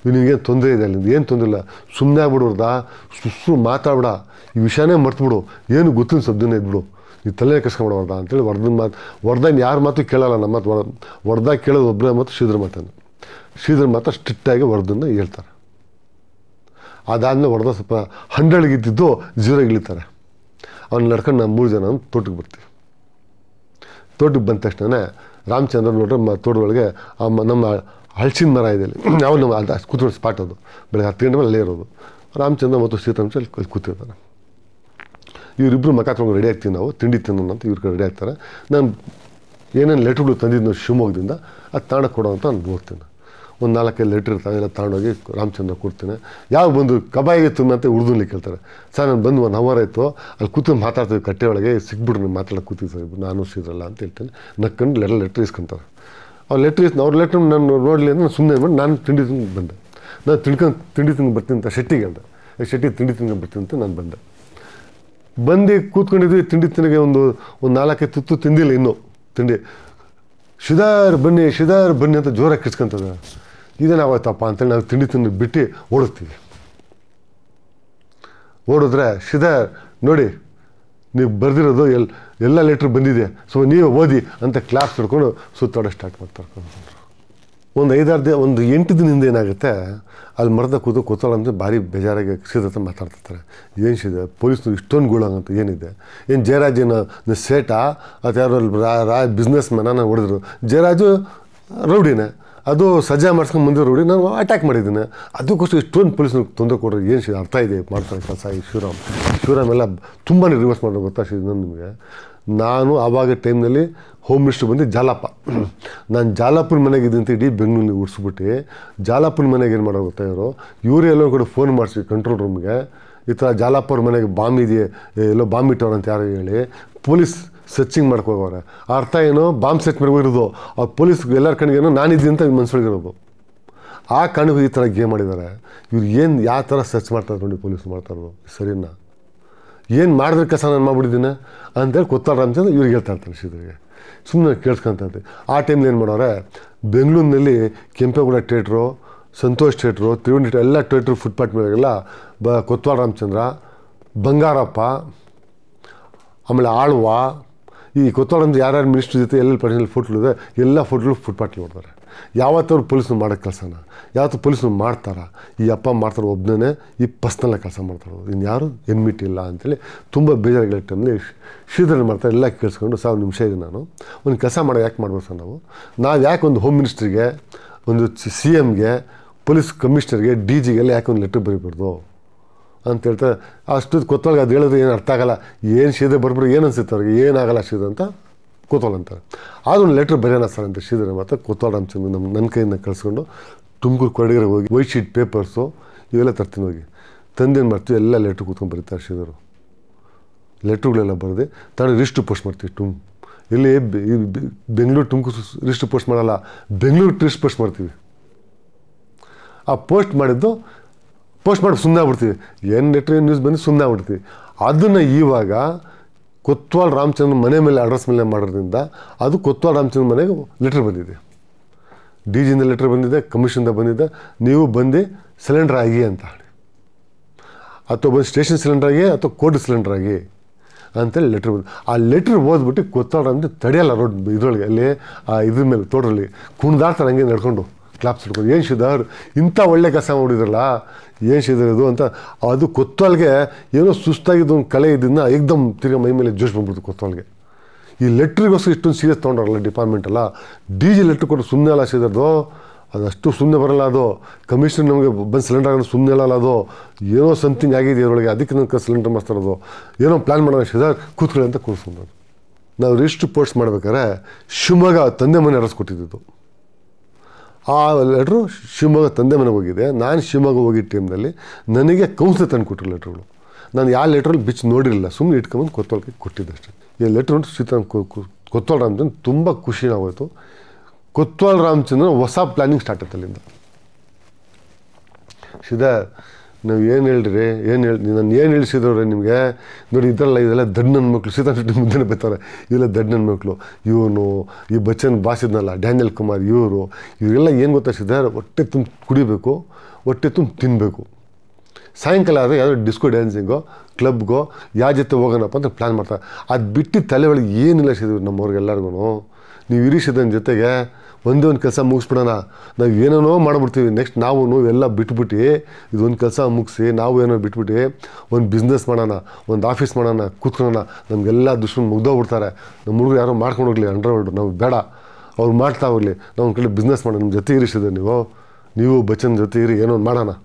ಇವ್ ತೊಂದರೆ ಇದೆ ಅಲ್ಲಿಂದ ಏನು ತೊಂದರೆ ಇಲ್ಲ ಸುಮ್ಮನೆ ಆಗ್ಬಿಡ್ಬಾರ್ದಾ ಸುಸ್ಸು ಮಾತಾಡ್ಬಿಡ ಈ ವಿಷಯನೇ ಮರ್ತ್ಬಿಡು ಏನು ಗೊತ್ತಿನ ಸದ್ದಿನ ಇದ್ಬಿಡು ನೀವು ತಲೆ ಕಸ್ಕೊಂಬಿಡ ಅಂತೇಳಿ ವರ್ಧನ್ ಮಾತು ವರ್ಧನ್ ಯಾರು ಮಾತು ಕೇಳಲ್ಲ ನಮ್ಮ ಮಾತು ವರ್ಧ ಕೇಳೋದು ಒಬ್ಬನೇ ಮಾತು ಶ್ರೀಧ್ರ ಮಾತನ್ನು ಶ್ರೀಧರ್ ಮಾತ ಸ್ಟ್ರಿಕ್ಟಾಗಿ ವರ್ದನ್ನು ಹೇಳ್ತಾರೆ ಅದಾದ್ಮೇಲೆ ವರ್ಧ ಸ್ವಲ್ಪ ಹಂಡ್ರೆಡ್ಗಿದ್ದಿದ್ದು ಜೀರೋಗಿಳಿತಾರೆ ಅವ್ನ ನಡ್ಕೊಂಡು ನಾವು ಮೂರು ಜನ ತೋಟಕ್ಕೆ ಬರ್ತೀವಿ ತೋಟಕ್ಕೆ ಬಂದ ತಕ್ಷಣ ರಾಮಚಂದ್ರ ನೋಡ್ರೆ ಮ ತೋಟದೊಳಗೆ ಆ ನಮ್ಮ ಹಳಸಿನ ಮರ ಇದೆ ಅಲ್ಲಿ ನಾವು ನಮ್ಮ ಅದು ಕೂತ್ಕೊಂಡು ಸ್ಪಾಟ್ ಅದು ಬೆಳಗ್ಗೆ ಹತ್ತು ಗಂಟೆ ಮೇಲೆ ಅಲ್ಲೇ ಇರೋದು ರಾಮಚಂದ್ರ ಮತ್ತು ಸೀತಾಂಶ ಅಲ್ಲಿ ಕೂತಿರ್ತಾನೆ ಇವರಿಬ್ಬರು ಮಕ್ಕ ತೊಗೊಂಡು ರೆಡಿ ಆಗ್ತೀವಿ ನಾವು ತಿಂಡಿ ತಿನ್ನೋಣ ಅಂತ ಇವ್ರ ಕಡೆ ರೆಡಿ ಆಗ್ತಾರೆ ನಾನು ಏನೇನು ಲೆಟ್ರುಗಳು ತಂದಿದ್ದು ಶಿವಮೊಗ್ಗದಿಂದ ಅದು ತಾಣ ಕೊಡೋ ಅಂತ ನಾನು ಹೋಗ್ತೀನಿ ಒಂದು ನಾಲ್ಕೈದು ಲೆಟ್ರ್ ಇರ್ತದೆ ಎಲ್ಲ ತಗೊಂಡೋಗಿ ರಾಮಚಂದ್ರ ಕೊಡ್ತೀನಿ ಯಾವ ಬಂದು ಕಬಾಯಿಗೆ ಅಂತ ಉರ್ದುಲಿ ಕೇಳ್ತಾರೆ ಸರ್ ನಾನು ಬಂದು ಒಂದು ಅವರ್ ಆಯಿತು ಅಲ್ಲಿ ಕೂತು ಮಾತಾಡ್ತೀವಿ ಕಟ್ಟೆ ಒಳಗೆ ಸಿಕ್ಬಿಡ್ರಿ ನೀವು ಮಾತಾಡೋಕೆ ಕೂತೀವಿ ಸರ್ ನಾನು ಸಿದ್ರಲ್ಲ ಅಂತ ಹೇಳ್ತೀನಿ ನಕ್ಕಂಡು ಲೆಟರ್ ಲೆಟ್ರ್ ಇಸ್ಕೊಂತಾರೆ ಅವ್ರು ಲೆಟ್ರ್ ಇಸ್ ಅವ್ರ ಲೆಟ್ರ್ ನಾನು ನೋಡಲಿ ಅಂದ್ರೆ ಸುಮ್ಮನೆ ಮಾಡಿ ನಾನು ತಿಂಡಿ ತಿಂದು ಬಂದೆ ನಾನು ತಿಳ್ಕೊಂಡು ತಿಂಡಿ ತಿಂದು ಬರ್ತೀನಿ ಅಂತ ಶೆಟ್ಟಿಗೆ ಅಂದೆ ಶೆಟ್ಟಿ ತಿಂಡಿ ತಿಂಗ ಬರ್ತೀನಿ ಅಂತ ನಾನು ಬಂದೆ ಬಂದು ಕೂತ್ಕೊಂಡಿದ್ವಿ ತಿಂಡಿ ತಿನಗೆ ಒಂದು ಒಂದು ನಾಲ್ಕೈದು ತುತ್ತು ತಿಂದಿಲ್ಲ ಇನ್ನೂ ತಿಂಡಿ ಶಿದಾರ್ ಬನ್ನಿ ಶಿದಾರ್ ಬನ್ನಿ ಅಂತ ಜೋರಾಗಿ ಕಿಸ್ಕೊಂತದ ಇದೇನಾಗೋಯ್ತಪ್ಪ ಅಂತೇಳಿ ನಾವು ತಿಂಡಿ ತಿಂದು ಬಿಟ್ಟು ಓಡುತ್ತೀವಿ ಓಡಿದ್ರೆ ಶಿದ ನೋಡಿ ನೀವು ಬರೆದಿರೋದು ಎಲ್ ಎಲ್ಲ ಲೆಟ್ರ್ ಬಂದಿದೆ ಸೊ ನೀವು ಓದಿ ಅಂತ ಕ್ಲಾಸ್ ತಿಳ್ಕೊಂಡು ಸುತ್ತಾಡೋ ಸ್ಟಾರ್ಟ್ ಮಾಡ್ತಾರೆ ಒಂದು ಐದಾರು ದಿನ ಒಂದು ಎಂಟು ದಿನದಿಂದ ಏನಾಗುತ್ತೆ ಅಲ್ಲಿ ಮರದ ಕೂತು ಕೂತಲ್ಲ ಅಂತ ಭಾರಿ ಬೇಜಾರಾಗಿ ಸಿದ್ಧತೆ ಮಾತಾಡ್ತಿರ್ತಾರೆ ಏನು ಸಿದೆ ಪೊಲೀಸ್ನ ಇಷ್ಟೊಂದು ಗುಳಂಗಂತ ಏನಿದೆ ಏನು ಜಯರಾಜಿನ ಸೇಟಾ ಅಥವಾ ಯಾರೋ ರಾ ರಾ ಬಿಸ್ನೆಸ್ ಮ್ಯಾನ ಹೊಡೆದ್ರು ಜಯರಾಜು ರೌಡಿನೇ ಅದು ಸಜ್ಜಾ ಮಾಡಿಸ್ಕೊಂಡು ಮುಂದೆ ನೋಡಿ ನಾನು ಅಟ್ಯಾಕ್ ಮಾಡಿದ್ದೀನಿ ಅದಕ್ಕೋಸ್ಕರ ಇಷ್ಟೊಂದು ಪೊಲೀಸ್ನಿಗೆ ತೊಂದರೆ ಕೊಡ್ರಿ ಏನು ಅರ್ಥ ಇದೆ ಮಾಡ್ತಾರೆ ಕೆಲಸ ಈ ಶಿವರಾಮ್ ಶಿವರಾಮ್ ಎಲ್ಲ ತುಂಬಾ ರಿವರ್ಸ್ ಮಾಡೋದು ಗೊತ್ತಾಗ್ತದೆ ನಾನು ನಿಮಗೆ ನಾನು ಆವಾಗ ಟೈಮ್ನಲ್ಲಿ ಹೋಮ್ ಮಿನಿಸ್ಟ್ರ್ ಬಂದು ಜಾಲಪ್ಪ ನಾನು ಜಾಲಪ್ಪನ ಮನೆಗೆ ಇದ್ದಂತ ಇಡೀ ಬೆಂಗಳೂರಿಗೆ ಉಡ್ಸ್ಬಿಟ್ಟು ಜಾಲಪ್ಪನ ಮನೆಗೆ ಏನು ಮಾಡೋ ಗೊತ್ತಾ ಇವರು ಇವರೇ ಎಲ್ಲೋ ಕೂಡ ಫೋನ್ ಮಾಡಿಸಿ ಕಂಟ್ರೋಲ್ ರೂಮ್ಗೆ ಈ ಥರ ಜಾಲಾಪುರ ಮನೆಗೆ ಬಾಂಬ್ ಇದೆಯೇ ಎಲ್ಲೋ ಬಾಂಬ್ ಇಟ್ಟವ್ರು ಅಂತ ಯಾರು ಹೇಳಿ ಪೊಲೀಸ್ ಸರ್ಚಿಂಗ್ ಮಾಡ್ಕೋಗವ್ರೆ ಅರ್ಥ ಏನು ಬಾಂಬ್ ಸೆಟ್ ಮೇಲೆ ಇರೋದು ಆ ಪೊಲೀಸ್ ಎಲ್ಲರ ಕಣ್ಣಿಗೇನೋ ನಾನಿದ್ದೀನಿ ಅಂತ ಮನ್ಸೊಳಗಿರೋದು ಆ ಕಣ್ಣಿಗೆ ಈ ಥರ ಗೇಮ್ ಮಾಡಿದ್ದಾರೆ ಇವ್ರು ಏನು ಯಾವ ಥರ ಸರ್ಚ್ ಮಾಡ್ತಾರೆ ನೋಡಿ ಪೊಲೀಸ್ ಮಾಡ್ತಾರೋ ಸರಿನಾ ಏನು ಮಾಡಿದ್ರೆ ಕೆಲಸ ನಾನು ಮಾಡ್ಬಿಟ್ಟಿದ್ದೀನಿ ಅಂತೇಳಿ ಗೊತ್ತಾಡ ರಾಮಚಂದ್ರ ಇವ್ರಿಗೆ ಹೇಳ್ತಾ ಇರ್ತಾರೆ ಸುಮ್ಮನೆ ಕೇಳಿಸ್ಕೊಂತಂತೆ ಆ ಟೈಮ್ಲಿ ಏನು ಮಾಡೋರೆ ಬೆಂಗಳೂರಿನಲ್ಲಿ ಕೆಂಪೇಗೌಡ ಥಿಯೇಟ್ರು ಸಂತೋಷ್ ಥಿಯೇಟ್ರು ತ್ರಿವೇಣಿ ಎಲ್ಲ ಥಿಯೇಟ್ರು ಫುಟ್ಪಾತ್ ಮೇಲೆಲ್ಲ ಬ ಕೊತ್ವಾಳ ರಾಮಚಂದ್ರ ಬಂಗಾರಪ್ಪ ಆಮೇಲೆ ಆಳ್ವಾ ಈ ಕೊತ್ತೋಳಂದು ಯಾರ್ಯಾರು ಮಿನಿಸ್ಟ್ರ್ ಜೊತೆ ಎಲ್ಲೆಲ್ಲಿ ಫೋಟೋ ಇದೆ ಎಲ್ಲ ಫೋಟೋಗಳು ಫುಟ್ಪಾಟ್ ನೋಡ್ತಾರೆ ಯಾವತ್ತವ್ರು ಪೊಲೀಸ್ನ ಮಾಡೋ ಕೆಲಸನ ಯಾವತ್ತು ಪೊಲೀಸ್ನ ಮಾಡ್ತಾರೆ ಈ ಅಪ್ಪ ಮಾಡ್ತಾರೆ ಒಬ್ಬನೇ ಈ ಪರ್ಸ್ನಲ್ಲ ಕೆಲಸ ಮಾಡ್ತಾರೆ ಇನ್ನು ಯಾರು ಎನ್ಮಿಟ್ ಇಲ್ಲ ಅಂತೇಳಿ ತುಂಬ ಬೇಜಾರಾಗಿರೋ ಟೈಮಲ್ಲಿ ಶ್ರೀಧರನ್ ಮಾಡ್ತಾರೆ ಎಲ್ಲ ಕೇಳಿಸ್ಕೊಂಡು ಸಾವಿರ ನಿಮಿಷ ಇದೆ ನಾನು ಒಂದು ಕೆಲಸ ಮಾಡೋ ಯಾಕೆ ಮಾಡ್ಬೋದು ಸರ್ ನಾವು ನಾವು ಯಾಕೆ ಒಂದು ಹೋಮ್ ಮಿನಿಸ್ಟ್ರಿಗೆ ಒಂದು ಸಿ ಎಮ್ಗೆ ಪೊಲೀಸ್ ಕಮಿಷನರ್ಗೆ ಡಿ ಜಿಗೆಲ್ಲ ಯಾಕೆ ಒಂದು ಲೆಟ್ರ್ ಬರೀಬಾರ್ದು ಅಂತ ಹೇಳ್ತಾ ಅಷ್ಟು ಕೊತ್ತೊಳಗೆ ಅದು ಹೇಳಿದ್ರೆ ಏನು ಅರ್ಥ ಆಗಲ್ಲ ಏನು ಸೀದೆ ಬರ್ಬಿಟ್ರೆ ಏನು ಅನ್ಸುತ್ತೆ ಅವ್ರಿಗೆ ಏನಾಗಲ್ಲ ಸೀದ ಅಂತ ಕೂತಲ್ ಅಂತಾರೆ ಅದೊಂದು ಲೆಟ್ರ್ ಬರೆಯೋಣ ಸರ್ ಅಂತ ಶ್ರೀಧರ ಮಾತ್ರ ಕೂತೋಲ್ ರಾಮಚಂದ್ರ ನಮ್ಮ ನನ್ನ ಕೈಯಿಂದ ಕಳಿಸ್ಕೊಂಡು ತುಮಕೂರು ಕೊಡಗರೆ ಹೋಗಿ ವೈಟ್ ಶೀಟ್ ಪೇಪರ್ಸು ಇವೆಲ್ಲ ತರ್ತೀನಿ ಹೋಗಿ ತಂದೇನು ಮಾಡ್ತೀವಿ ಎಲ್ಲ ಲೆಟ್ರ್ ಕೂತ್ಕೊಂಡು ಬರೀತಾರೆ ಶ್ರೀಧರು ಲೆಟ್ರುಗಳೆಲ್ಲ ಬರೆದು ತಾನು ರಿಸ್ಟು ಪೋಸ್ಟ್ ಮಾಡ್ತೀವಿ ಟುಮ್ ಇಲ್ಲಿ ಬೆಂಗಳೂರು ತುಮಕೂರು ರಿಸ್ಟು ಪೋಸ್ಟ್ ಮಾಡಲ್ಲ ಬೆಂಗಳೂರು ಟ್ರಿಸ್ಟ್ ಪೋಸ್ಟ್ ಮಾಡ್ತೀವಿ ಆ ಪೋಸ್ಟ್ ಮಾಡಿದ್ದು ಪೋಸ್ಟ್ ಮಾಡಿ ಸುಮ್ಮನೆ ಆಗ್ಬಿಡ್ತೀವಿ ಏನು ನೆಟ್ರಿ ನ್ಯೂಸ್ ಬಂದು ಸುಮ್ಮನೆ ಆಗ್ಬಿಡ್ತೀವಿ ಅದನ್ನು ಇವಾಗ ಕೊತ್ವಾಲ್ ರಾಮಚಂದ್ರ ಮನೆ ಮೇಲೆ ಅಡ್ರೆಸ್ ಮೇಲೆ ಮಾಡೋದ್ರಿಂದ ಅದು ಕೊತ್ವಾಲ್ ರಾಮಚಂದ್ರ ಮನೆಗೆ ಲೆಟ್ರ್ ಬಂದಿದೆ ಡಿ ಜಿಯಿಂದ ಲೆಟ್ರ್ ಬಂದಿದೆ ಕಮಿಷನ್ದ ಬಂದಿದೆ ನೀವು ಬಂದು ಸಿಲಿಂಡರ್ ಆಗಿ ಅಂತ ಅಥವಾ ಬಂದು ಸ್ಟೇಷನ್ ಸಿಲಿಂಡರ್ ಆಗಿ ಅಥವಾ ಕೋರ್ಟ್ ಸಿಲಿಂಡರ್ ಆಗಿ ಅಂತೇಳಿ ಲೆಟ್ರ್ ಬಂದು ಆ ಲೆಟ್ರ್ ಓದ್ಬಿಟ್ಟು ಕೊತ್ತಾಡ ಅಂದರೆ ತಡೆಯಲ್ಲ ರೋಡ್ ಇದರೊಳಗೆ ಅಲ್ಲಿ ಆ ಇದ್ರ ಮೇಲೆ ತೋಟರಲ್ಲಿ ಕುಣ್ದಾಡ್ತಾರೆ ಹಂಗೆ ನಡ್ಕೊಂಡು ಕ್ಲಾಪ್ಸ್ ಹಿಡ್ಕೊಂಡು ಏನು ಶುದ್ಧ ಇಂಥ ಒಳ್ಳೆ ಕೆಲಸ ಮಾಡಿದ್ರಲ್ಲ ಏನು ಸೇದಿರೋದು ಅಂತ ಅದು ಕೊತ್ತಲ್ಗೆ ಏನೋ ಸುಸ್ತಾಗಿದ್ದು ಒಂದು ಕಳೆ ಇದನ್ನ ಏಕ್ದಮ್ ತಿರ್ಗಿ ಮೈ ಮೇಲೆ ಜೋಶ್ ಬಂದ್ಬಿಡ್ತು ಕೊತ್ತಲ್ಗೆ ಈ ಲೆಟ್ರಿಗೋಸ್ಕರ ಇಷ್ಟೊಂದು ಸೀರಿಯಸ್ ತೊಗೊಂಡ್ರಲ್ಲ ಡಿಪಾರ್ಟ್ಮೆಂಟಲ್ಲ ಡಿ ಜಿ ಲೆಟ್ರ್ ಕೊಟ್ಟು ಸುಮ್ಮನೆ ಎಲ್ಲ ಸಿದ್ರದು ಅದು ಅಷ್ಟು ಸುಮ್ಮನೆ ಬರಲ್ಲ ಅದು ಕಮಿಷನ್ ನಮಗೆ ಬಂದು ಸಿಲಿಂಡರ್ ಆಗೋದು ಸುಮ್ಮನೆ ಅಲ್ಲ ಅದು ಏನೋ ಸಮಥಿಂಗ್ ಆಗಿದೆ ಅದರೊಳಗೆ ಅದಕ್ಕೆ ನನಗೆ ಸಿಲಿಂಡರ್ ಮಾಡ್ತಾರೋದು ಏನೋ ಪ್ಲ್ಯಾನ್ ಮಾಡೋಣ ಸೇದಾರ್ ಕೂತ್ಕೊಳ್ಳಿ ಅಂತ ಕೂರಿಸ್ಕೊಂಡ್ರು ನಾವು ರಿಜಿಸ್ಟ್ರ್ ಪೋಸ್ಟ್ ಮಾಡ್ಬೇಕಾದ್ರೆ ಶಿವಮೊಗ್ಗ ತಂದೆ ಮನೆ ಅರಸ್ಕೊಟ್ಟಿದ್ದು ಆ ಲೆಟ್ರು ಶಿವಮೊಗ್ಗ ತಂದೆ ಮನೆಗೆ ಹೋಗಿದೆ ನಾನು ಶಿವಮೊಗ್ಗ ಹೋಗಿದ್ದ ಟೈಮ್ನಲ್ಲಿ ನನಗೆ ಕೌನ್ಸಿಲ್ ತಂದು ಕೊಟ್ಟರು ಲೆಟ್ರ್ಗಳು ನಾನು ಯಾವ ಲೆಟ್ರಲ್ಲಿ ಬಿಚ್ಚಿ ನೋಡಿರಲಿಲ್ಲ ಸುಮ್ಮನೆ ಇಟ್ಕೊಂಬಂದು ಕೊಟ್ಟಿದ್ದೆ ಅಷ್ಟೇ ಈ ಲೆಟ್ರ್ ಉಂಟು ಸೀತಾ ಕೊತ್ತೋಳ ರಾಮಚಂದ್ರ ತುಂಬ ಖುಷಿ ಆಗೋಯ್ತು ಕೊತ್ತೋಳ ರಾಮಚಂದ್ರ ಹೊಸ ಪ್ಲ್ಯಾನಿಂಗ್ ಸ್ಟಾರ್ಟ್ ಆಯ್ತು ಅಲ್ಲಿಂದ ಸೀದಾ ನಾವು ಏನು ಹೇಳ್ರಿ ಏನು ಹೇಳಿ ನಾನು ಏನು ಇಳಿಸಿದವ್ರೆ ನಿಮಗೆ ನೋಡಿ ಇದೆಲ್ಲ ಇದೆಲ್ಲ ದಣ್ಣನ ಮಕ್ಕಳು ಶೆಟ್ಟಿ ಮುಂದೆ ಬೈತಾರೆ ಇದೆಲ್ಲ ದಣ್ಣನ ಮಕ್ಕಳು ಇವನು ಈ ಬಚ್ಚನ್ ಬಾಸಿದ್ನಲ್ಲ ಡ್ಯಾನಿಯಲ್ ಕುಮಾರ್ ಇವರು ಇವರೆಲ್ಲ ಏನು ಗೊತ್ತಾ ಹೊಟ್ಟೆ ತುಂಬ ಕುಡಿಬೇಕು ಹೊಟ್ಟೆ ತುಂಬ ತಿನ್ನಬೇಕು ಸಾಯಂಕಾಲ ಆದರೆ ಯಾವುದೋ ಡಿಸ್ಕೋ ಡ್ಯಾನ್ಸಿಂಗೋ ಕ್ಲಬ್ಗೋ ಯಾವ ಜೊತೆ ಹೋಗೋಣಪ್ಪ ಅಂತ ಪ್ಲ್ಯಾನ್ ಮಾಡ್ತಾರೆ ಅದು ಬಿಟ್ಟು ತಲೆ ಒಳಗೆ ಏನಿಲ್ಲ ಸಿದ್ದು ನಮ್ಮವ್ರಿಗೆಲ್ಲರಿಗೂ ನೀವು ಇರಿಸಿದನ ಜೊತೆಗೆ ಒಂದೇ ಒಂದು ಕೆಲಸ ಮುಗಿಸ್ಬಿಡೋಣ ನಾವು ಏನೇನೋ ಮಾಡಿಬಿಡ್ತೀವಿ ನೆಕ್ಸ್ಟ್ ನಾವು ಎಲ್ಲ ಬಿಟ್ಬಿಟ್ಟು ಇದೊಂದು ಕೆಲಸ ಮುಗಿಸಿ ನಾವು ಏನೋ ಬಿಟ್ಬಿಟ್ಟು ಒಂದು ಬಿಸ್ನೆಸ್ ಮಾಡೋಣ ಒಂದು ಆಫೀಸ್ ಮಾಡೋಣ ಕೂತ್ಕೊಳ್ಳೋಣ ನಮಗೆಲ್ಲ ದುಶ್ಮನ್ ಮುಗ್ದೋಗ್ಬಿಡ್ತಾರೆ ನಮ್ಮ ಹುಡುಗರು ಯಾರೋ ಮಾಡ್ಕೊಂಡು ಹೋಗ್ಲಿ ಅಂಡರ್ವರ್ಲ್ಡ್ ನಾವು ಬೇಡ ಅವ್ರು ಮಾಡ್ತಾ ಹೋಗಲಿ ನಾವು ಒಂದು ಕಡೆ ಬಿಸ್ನೆಸ್ ಮಾಡೋಣ ನಿಮ್ಮ ಜೊತೆ ಇರಿಸಿದೆ ನೀವು ನೀವು ಬಚ್ಚನ ಜೊತೆ ಇರಿ ಏನೋ ಒಂದು ಮಾಡೋಣ